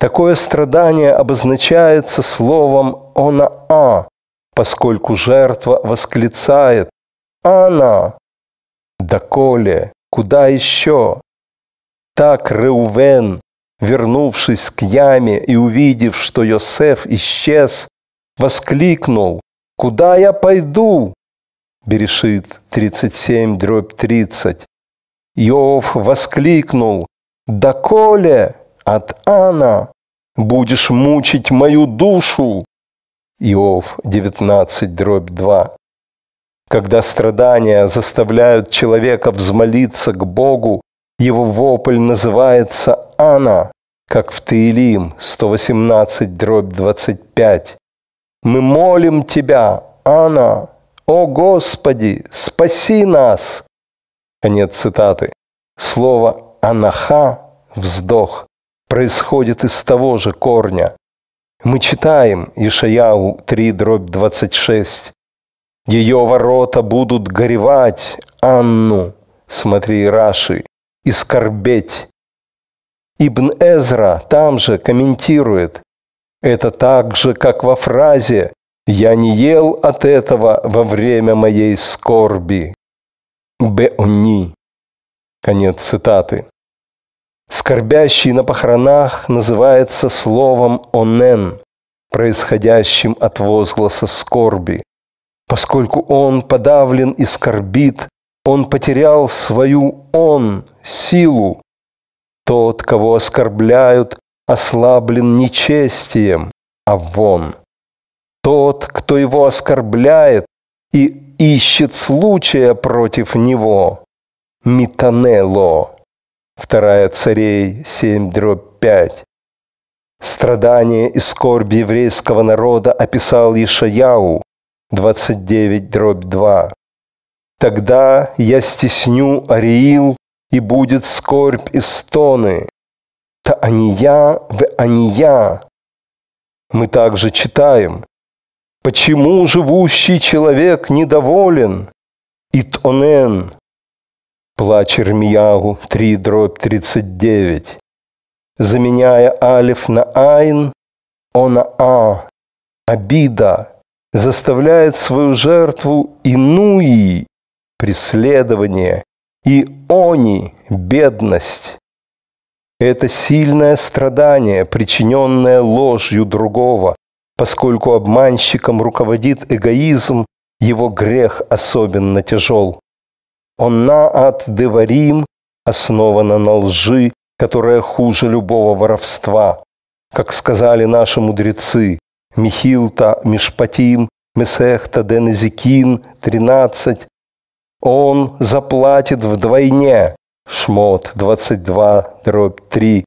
Speaker 1: Такое страдание обозначается словом «онаа», поскольку жертва восклицает «Ана!» «Доколе? Куда еще?» Так Реувен, вернувшись к яме и увидев, что Йосеф исчез, воскликнул «Куда я пойду?» Берешит 37, дробь 30. Иов воскликнул «Доколе от Ана будешь мучить мою душу?» Иов 19, дробь 2. Когда страдания заставляют человека взмолиться к Богу, его вопль называется «Ана», как в Таилим 118, дробь 25. «Мы молим Тебя, Ана, о Господи, спаси нас!» Конец цитаты. Слово «анаха» – вздох – происходит из того же корня. Мы читаем Ишаяу 3, дробь 26. «Ее ворота будут горевать, Анну, смотри Раши, и скорбеть». Ибн Эзра там же комментирует, «Это так же, как во фразе «Я не ел от этого во время моей скорби». Беуни. Конец цитаты скорбящий на похоронах, называется словом «онен», происходящим от возгласа скорби. Поскольку он подавлен и скорбит, он потерял свою «он» силу. Тот, кого оскорбляют, ослаблен нечестием, а вон. Тот, кто его оскорбляет и ищет случая против него, метанело 2 царей 7 дробь 5. Страдания и скорби еврейского народа описал Ишаяу 29 дробь 2. Тогда я стесню Ариил, и будет скорбь и стоны. Та они я, в они я. Мы также читаем, почему живущий человек недоволен? Итонен, Плач Ирмиягу 3 дробь 39. Заменяя алиф на айн, он на а, обида, заставляет свою жертву инуи, преследование, и они, бедность. Это сильное страдание, причиненное ложью другого, поскольку обманщиком руководит эгоизм, его грех особенно тяжел. Он на от Деварим основана на лжи, которая хуже любого воровства. Как сказали наши мудрецы, Михилта, Мишпатим, Месехта, Денезикин, 13, он заплатит вдвойне. Шмот 22, дробь 3.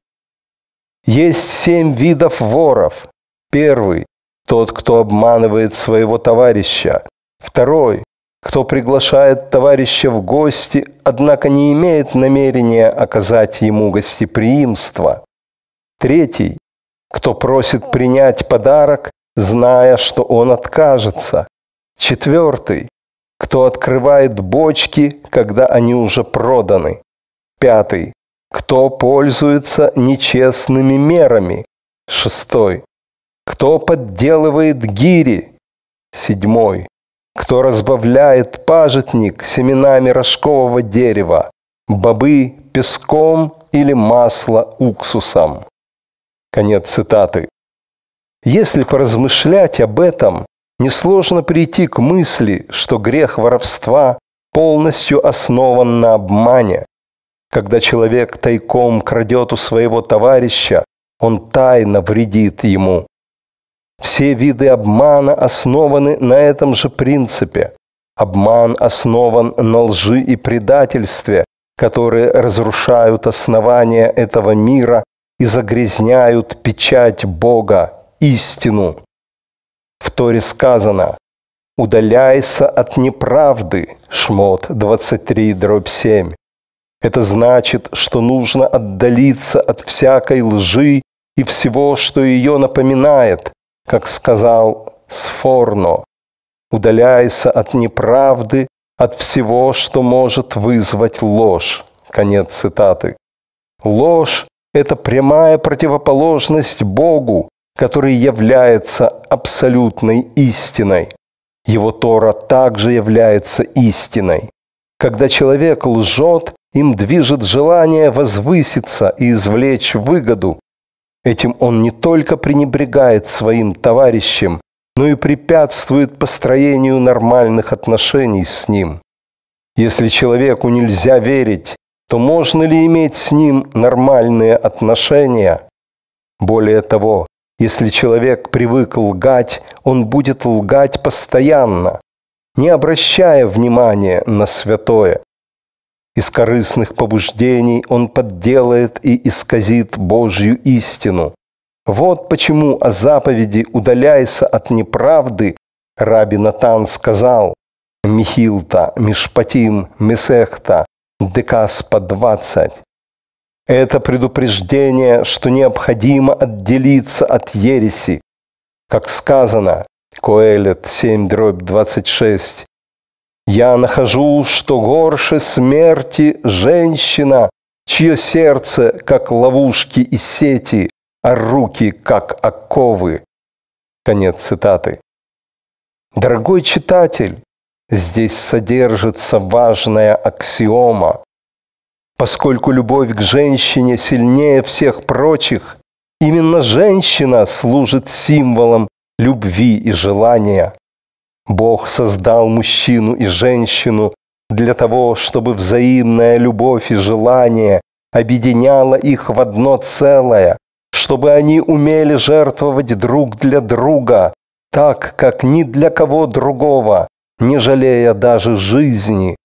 Speaker 1: Есть семь видов воров. Первый – тот, кто обманывает своего товарища. Второй кто приглашает товарища в гости, однако не имеет намерения оказать ему гостеприимство. Третий. Кто просит принять подарок, зная, что он откажется. Четвертый. Кто открывает бочки, когда они уже проданы. Пятый. Кто пользуется нечестными мерами. Шестой. Кто подделывает гири. Седьмой. Кто разбавляет пажетник семенами рожкового дерева, бобы песком или масло уксусом. Конец цитаты. Если поразмышлять об этом, несложно прийти к мысли, что грех воровства полностью основан на обмане. Когда человек тайком крадет у своего товарища, он тайно вредит ему. Все виды обмана основаны на этом же принципе. Обман основан на лжи и предательстве, которые разрушают основания этого мира и загрязняют печать Бога, истину. В Торе сказано «Удаляйся от неправды» Шмот 23, дробь 7. Это значит, что нужно отдалиться от всякой лжи и всего, что ее напоминает, как сказал Сфорно, удаляйся от неправды, от всего, что может вызвать ложь. Конец цитаты. Ложь – это прямая противоположность Богу, который является абсолютной истиной. Его Тора также является истиной. Когда человек лжет, им движет желание возвыситься и извлечь выгоду, Этим он не только пренебрегает своим товарищем, но и препятствует построению нормальных отношений с ним. Если человеку нельзя верить, то можно ли иметь с ним нормальные отношения? Более того, если человек привык лгать, он будет лгать постоянно, не обращая внимания на святое. Из корыстных побуждений он подделает и исказит Божью истину. Вот почему о заповеди «удаляйся от неправды» Раби Натан сказал «Михилта, Мишпатим, Месехта, Декас по 20». Это предупреждение, что необходимо отделиться от ереси. Как сказано, Коэлет 7 дробь 26, я нахожу, что горше смерти женщина, чье сердце, как ловушки и сети, а руки, как оковы. Конец цитаты. Дорогой читатель, здесь содержится важная аксиома. Поскольку любовь к женщине сильнее всех прочих, именно женщина служит символом любви и желания. Бог создал мужчину и женщину для того, чтобы взаимная любовь и желание объединяло их в одно целое, чтобы они умели жертвовать друг для друга, так, как ни для кого другого, не жалея даже жизни.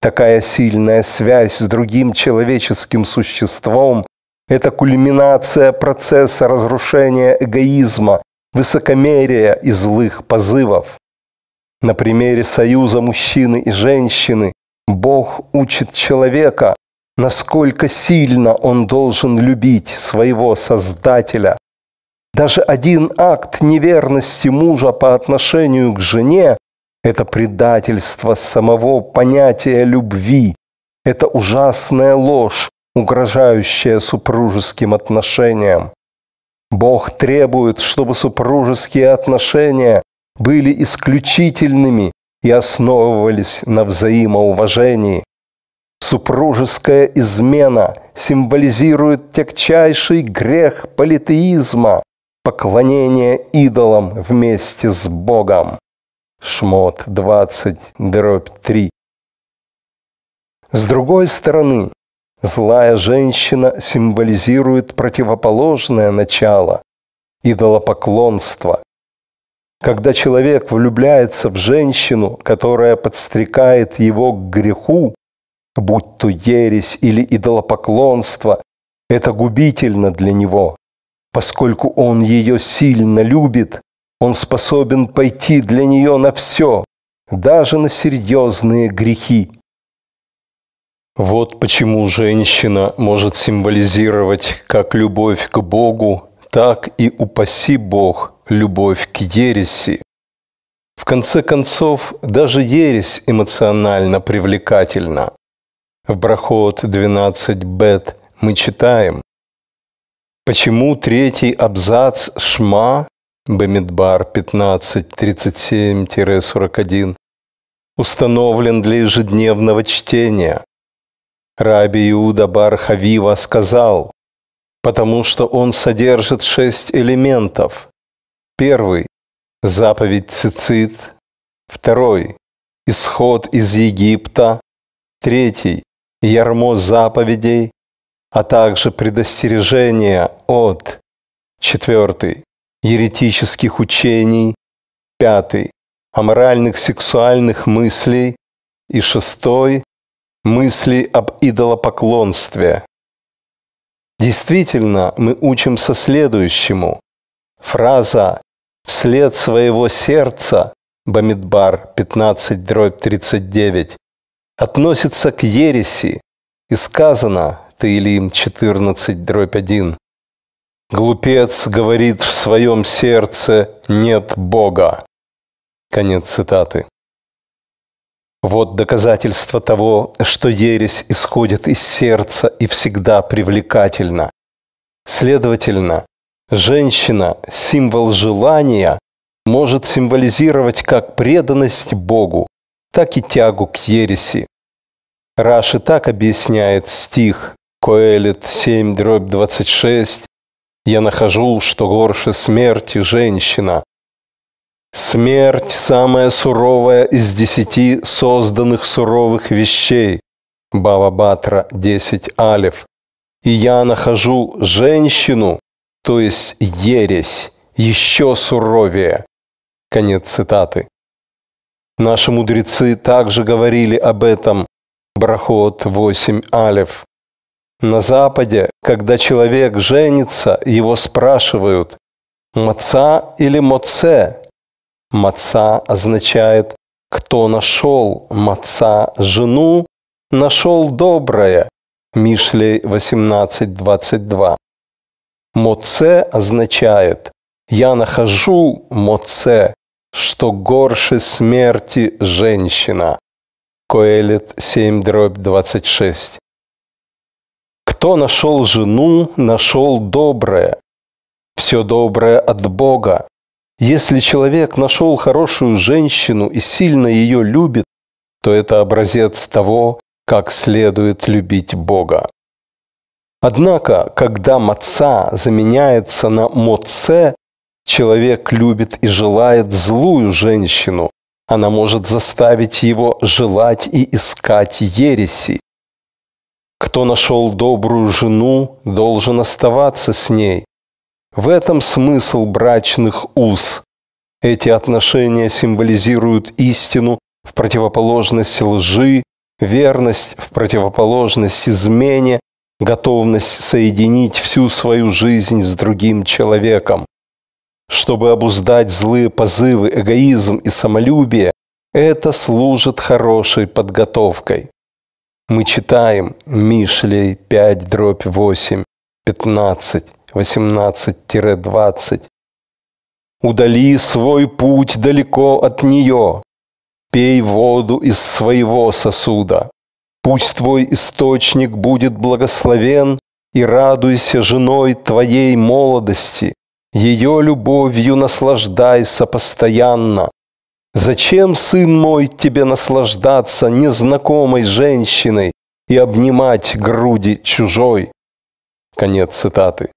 Speaker 1: Такая сильная связь с другим человеческим существом – это кульминация процесса разрушения эгоизма, высокомерия и злых позывов. На примере союза мужчины и женщины Бог учит человека, насколько сильно он должен любить своего Создателя. Даже один акт неверности мужа по отношению к жене – это предательство самого понятия любви. Это ужасная ложь, угрожающая супружеским отношениям. Бог требует, чтобы супружеские отношения были исключительными и основывались на взаимоуважении. Супружеская измена символизирует тягчайший грех политеизма, поклонение идолам вместе с Богом. Шмот 20, дробь 3. С другой стороны, злая женщина символизирует противоположное начало – идолопоклонство, когда человек влюбляется в женщину, которая подстрекает его к греху, будь то ересь или идолопоклонство, это губительно для него. Поскольку он ее сильно любит, он способен пойти для нее на все, даже на серьезные грехи. Вот почему женщина может символизировать как любовь к Богу, так и упаси Бог любовь к ереси. В конце концов, даже ересь эмоционально привлекательна. В Брахот 12 бет мы читаем, почему третий абзац Шма Бамидбар 15.37-41 установлен для ежедневного чтения. Раби Иуда Бар Хавива сказал, потому что он содержит шесть элементов. Первый – заповедь Цицит. Второй – исход из Египта. Третий – ярмо заповедей, а также предостережение от. Четвертый – еретических учений. Пятый – аморальных сексуальных мыслей. И шестой – мысли об идолопоклонстве. Действительно, мы учимся следующему. Фраза «вслед своего сердца» Бамидбар 15 дробь 39 относится к ереси и сказано Таилим 14 дробь 1. Глупец говорит в своем сердце «нет Бога». Конец цитаты. Вот доказательство того, что ересь исходит из сердца и всегда привлекательна. Следовательно, женщина, символ желания, может символизировать как преданность Богу, так и тягу к ереси. Раши так объясняет стих Коэлит 7, дробь 26. «Я нахожу, что горше смерти женщина, Смерть – самая суровая из десяти созданных суровых вещей. Бава Батра 10 алев. И я нахожу женщину, то есть ересь, еще суровее. Конец цитаты. Наши мудрецы также говорили об этом. Брахот 8 алев. На Западе, когда человек женится, его спрашивают «Маца или Моце?» Маца означает «кто нашел маца жену, нашел доброе» Мишлей 18.22. Моце означает «я нахожу моце, что горше смерти женщина». Коэлет 7 дробь 26. Кто нашел жену, нашел доброе. Все доброе от Бога. Если человек нашел хорошую женщину и сильно ее любит, то это образец того, как следует любить Бога. Однако, когда маца заменяется на моце, человек любит и желает злую женщину. Она может заставить его желать и искать ереси. Кто нашел добрую жену, должен оставаться с ней. В этом смысл брачных уз. Эти отношения символизируют истину в противоположности лжи, верность в противоположность измене, готовность соединить всю свою жизнь с другим человеком. Чтобы обуздать злые позывы, эгоизм и самолюбие, это служит хорошей подготовкой. Мы читаем Мишлей 5, дробь 8, 15. 18-20. Удали свой путь далеко от нее, пей воду из своего сосуда. Пусть твой источник будет благословен, и радуйся женой твоей молодости, ее любовью наслаждайся постоянно. Зачем, сын мой, тебе наслаждаться незнакомой женщиной и обнимать груди чужой? Конец цитаты.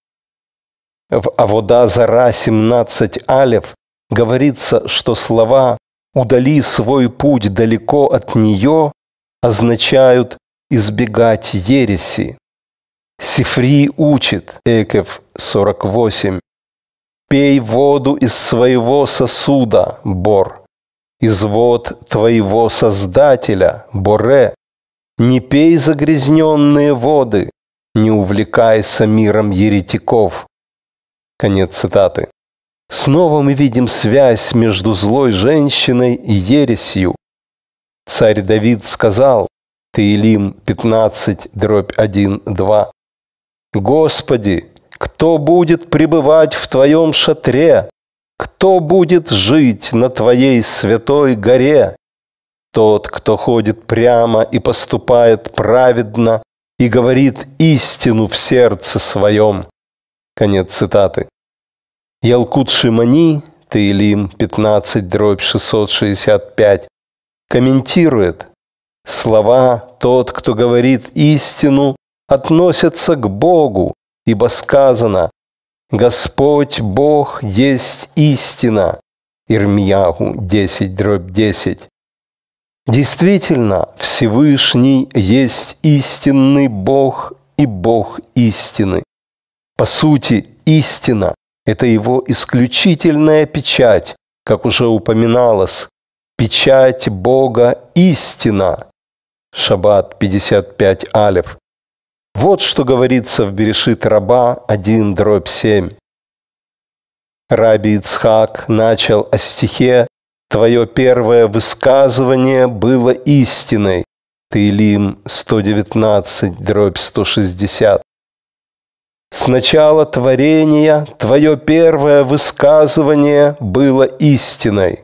Speaker 1: В Авода Зара 17 алев говорится, что слова «удали свой путь далеко от нее» означают «избегать ереси». Сифри учит, Экев 48, «Пей воду из своего сосуда, Бор, из вод твоего Создателя, Боре, не пей загрязненные воды, не увлекайся миром еретиков, Конец цитаты. Снова мы видим связь между злой женщиной и ересью. Царь Давид сказал, Таилим 15, дробь 1, 2. «Господи, кто будет пребывать в Твоем шатре? Кто будет жить на Твоей святой горе? Тот, кто ходит прямо и поступает праведно, и говорит истину в сердце своем. Конец цитаты. Ялкут Шимани, Таилим 15, дробь 665, комментирует «Слова «Тот, кто говорит истину, относятся к Богу, ибо сказано «Господь Бог есть истина». Ирмиягу 10, дробь 10. Действительно, Всевышний есть истинный Бог и Бог истины. По сути, истина – это его исключительная печать, как уже упоминалось, печать Бога – истина. Шаббат 55 Алев. Вот что говорится в Берешит Раба 1 дробь 7. Раби Ицхак начал о стихе «Твое первое высказывание было истиной» Таилим 119 дробь 160. С начала творения твое первое высказывание было истиной.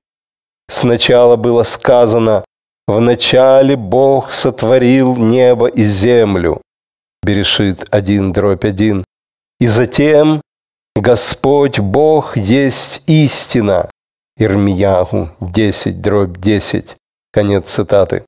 Speaker 1: Сначала было сказано "В начале Бог сотворил небо и землю» Берешит 1, дробь 1. И затем «Господь Бог есть истина» Ирмиягу 10, дробь 10. Конец цитаты.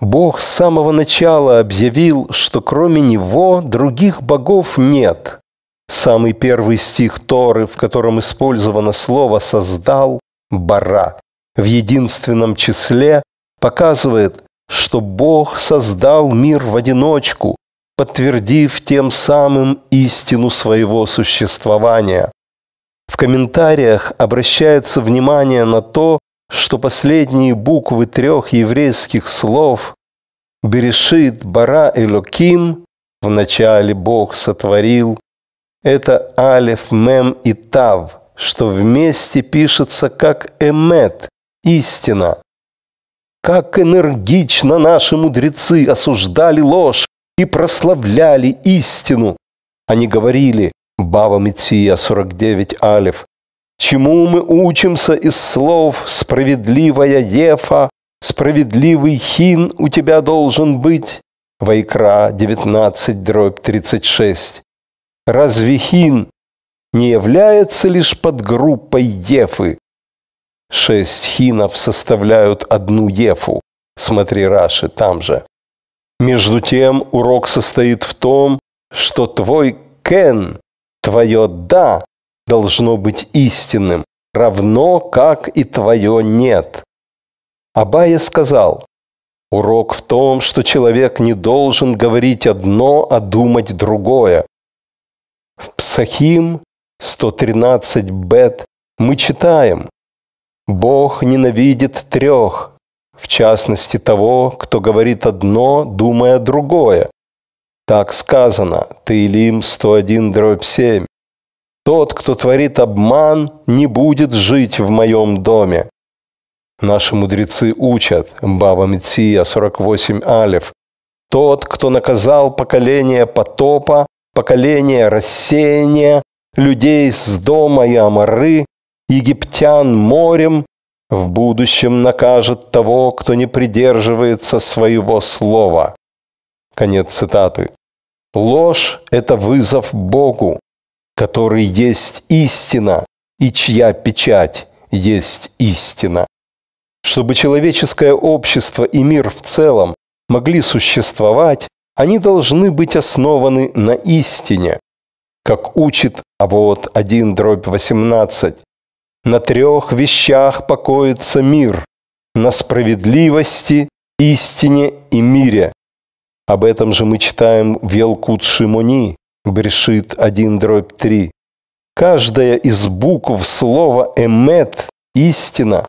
Speaker 1: Бог с самого начала объявил, что кроме Него других богов нет. Самый первый стих Торы, в котором использовано слово «создал» – «бара» в единственном числе, показывает, что Бог создал мир в одиночку, подтвердив тем самым истину своего существования. В комментариях обращается внимание на то, что последние буквы трех еврейских слов «Берешит бара и Локим в начале Бог сотворил, это Алеф, Мем и Тав, что вместе пишется как Эмет, истина. Как энергично наши мудрецы осуждали ложь и прославляли истину. Они говорили, Бава Мития 49 Алеф, Чему мы учимся из слов «Справедливая Ефа», «Справедливый хин у тебя должен быть» Вайкра 19, дробь 36. Разве хин не является лишь подгруппой Ефы? Шесть хинов составляют одну Ефу. Смотри Раши там же. Между тем урок состоит в том, что твой кен, твое да должно быть истинным, равно как и твое нет. Абая сказал, урок в том, что человек не должен говорить одно, а думать другое. В Псахим 113 бет мы читаем, Бог ненавидит трех, в частности того, кто говорит одно, думая другое. Так сказано, Таилим 101, дробь 7. Тот, кто творит обман, не будет жить в моем доме. Наши мудрецы учат, Бава Митсия 48 алев, тот, кто наказал поколение потопа, поколение рассеяния, людей с дома и амары, египтян морем, в будущем накажет того, кто не придерживается своего слова. Конец цитаты. Ложь – это вызов Богу который есть истина, и чья печать есть истина. Чтобы человеческое общество и мир в целом могли существовать, они должны быть основаны на истине, как учит а вот 1 дробь 18. На трех вещах покоится мир – на справедливости, истине и мире. Об этом же мы читаем в Елкут Шимони. Брешит 1 дробь 3. Каждая из букв слова «эмет» – истина,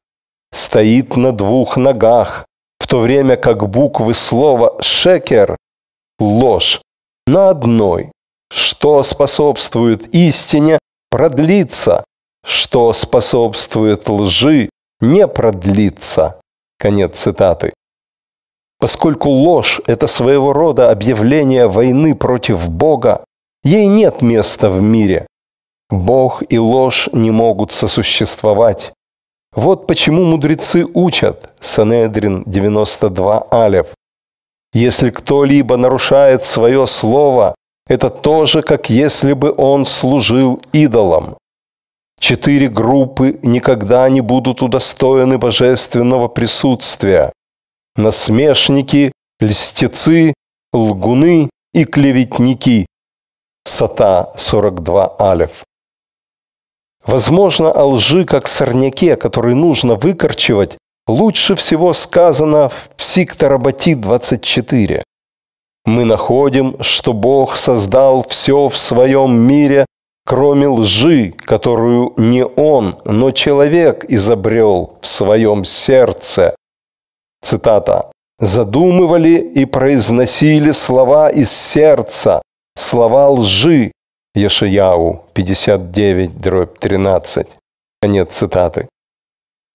Speaker 1: стоит на двух ногах, в то время как буквы слова «шекер» – ложь, на одной, что способствует истине продлиться, что способствует лжи не продлиться. Конец цитаты. Поскольку ложь – это своего рода объявление войны против Бога, Ей нет места в мире. Бог и ложь не могут сосуществовать. Вот почему мудрецы учат, Санедрин 92 Алев. Если кто-либо нарушает свое слово, это тоже как если бы он служил идолам. Четыре группы никогда не будут удостоены божественного присутствия. Насмешники, льстецы, лгуны и клеветники Сата 42 Алев. Возможно, о лжи, как сорняке, который нужно выкорчевать, лучше всего сказано в Псиктороботи 24. Мы находим, что Бог создал все в своем мире, кроме лжи, которую не Он, но человек изобрел в своем сердце. Цитата. «Задумывали и произносили слова из сердца, слова лжи Ешаяу 59, дробь 13. Конец цитаты.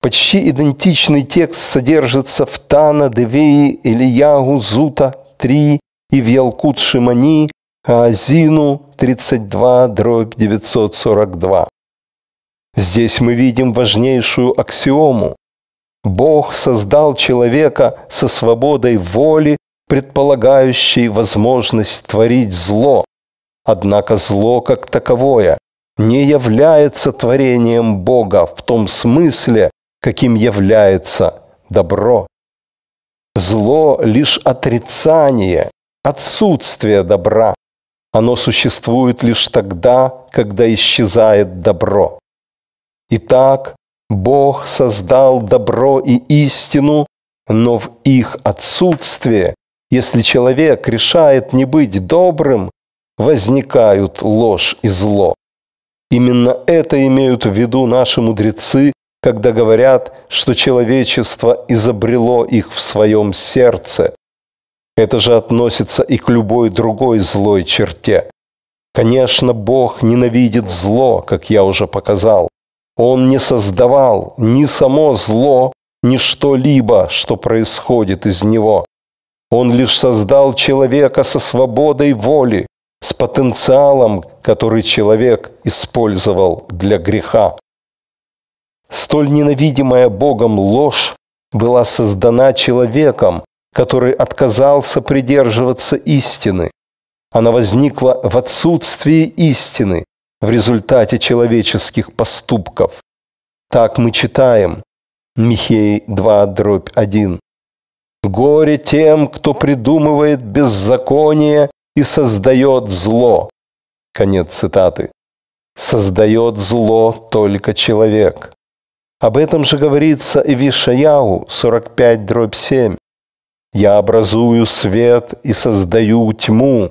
Speaker 1: Почти идентичный текст содержится в Тана, Девеи, Ильягу, Зута 3 и в Ялкут Шимани, Азину 32, дробь 942. Здесь мы видим важнейшую аксиому. Бог создал человека со свободой воли предполагающий возможность творить зло. Однако зло как таковое не является творением Бога в том смысле, каким является добро. Зло – лишь отрицание, отсутствие добра. Оно существует лишь тогда, когда исчезает добро. Итак, Бог создал добро и истину, но в их отсутствии если человек решает не быть добрым, возникают ложь и зло. Именно это имеют в виду наши мудрецы, когда говорят, что человечество изобрело их в своем сердце. Это же относится и к любой другой злой черте. Конечно, Бог ненавидит зло, как я уже показал. Он не создавал ни само зло, ни что-либо, что происходит из него. Он лишь создал человека со свободой воли, с потенциалом, который человек использовал для греха. Столь ненавидимая Богом ложь была создана человеком, который отказался придерживаться истины. Она возникла в отсутствии истины в результате человеческих поступков. Так мы читаем Михей 2, дробь 1. Горе тем, кто придумывает беззаконие и создает зло. Конец цитаты. Создает зло только человек. Об этом же говорится и в Ишаяу 45 дробь 7. «Я образую свет и создаю тьму.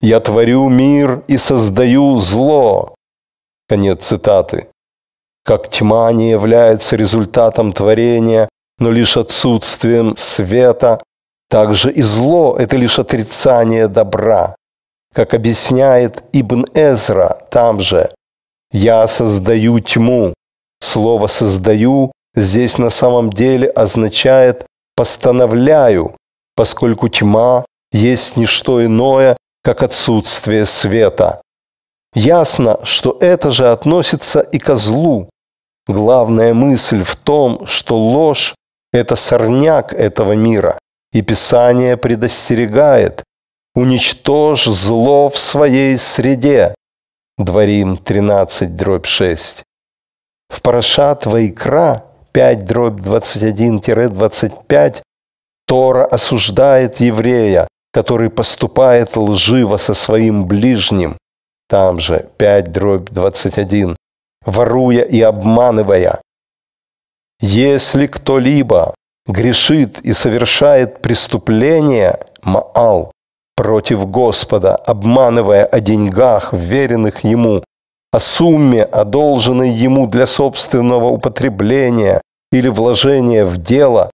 Speaker 1: Я творю мир и создаю зло». Конец цитаты. Как тьма не является результатом творения, но лишь отсутствием света. Также и зло – это лишь отрицание добра. Как объясняет Ибн Эзра там же, «Я создаю тьму». Слово «создаю» здесь на самом деле означает «постановляю», поскольку тьма есть не что иное, как отсутствие света. Ясно, что это же относится и ко злу. Главная мысль в том, что ложь это сорняк этого мира. И Писание предостерегает. Уничтожь зло в своей среде. Дворим 13, дробь 6. В Парашат Вайкра 5, дробь 21-25 Тора осуждает еврея, который поступает лживо со своим ближним, там же 5 дробь 21, воруя и обманывая, если кто-либо грешит и совершает преступление, Маал, против Господа, обманывая о деньгах, веренных ему, о сумме, одолженной ему для собственного употребления или вложения в дело,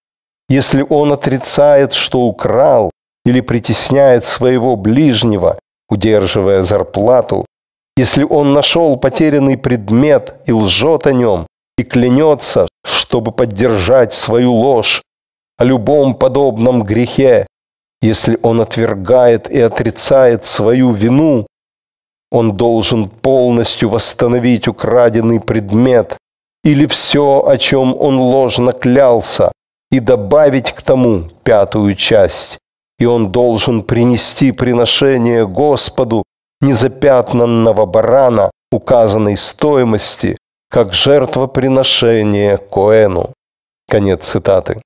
Speaker 1: если он отрицает, что украл, или притесняет своего ближнего, удерживая зарплату, если он нашел потерянный предмет и лжет о нем, и клянется, чтобы поддержать свою ложь о любом подобном грехе. Если он отвергает и отрицает свою вину, он должен полностью восстановить украденный предмет или все, о чем он ложно клялся, и добавить к тому пятую часть. И он должен принести приношение Господу незапятнанного барана указанной стоимости как жертвоприношение Коэну. Конец цитаты.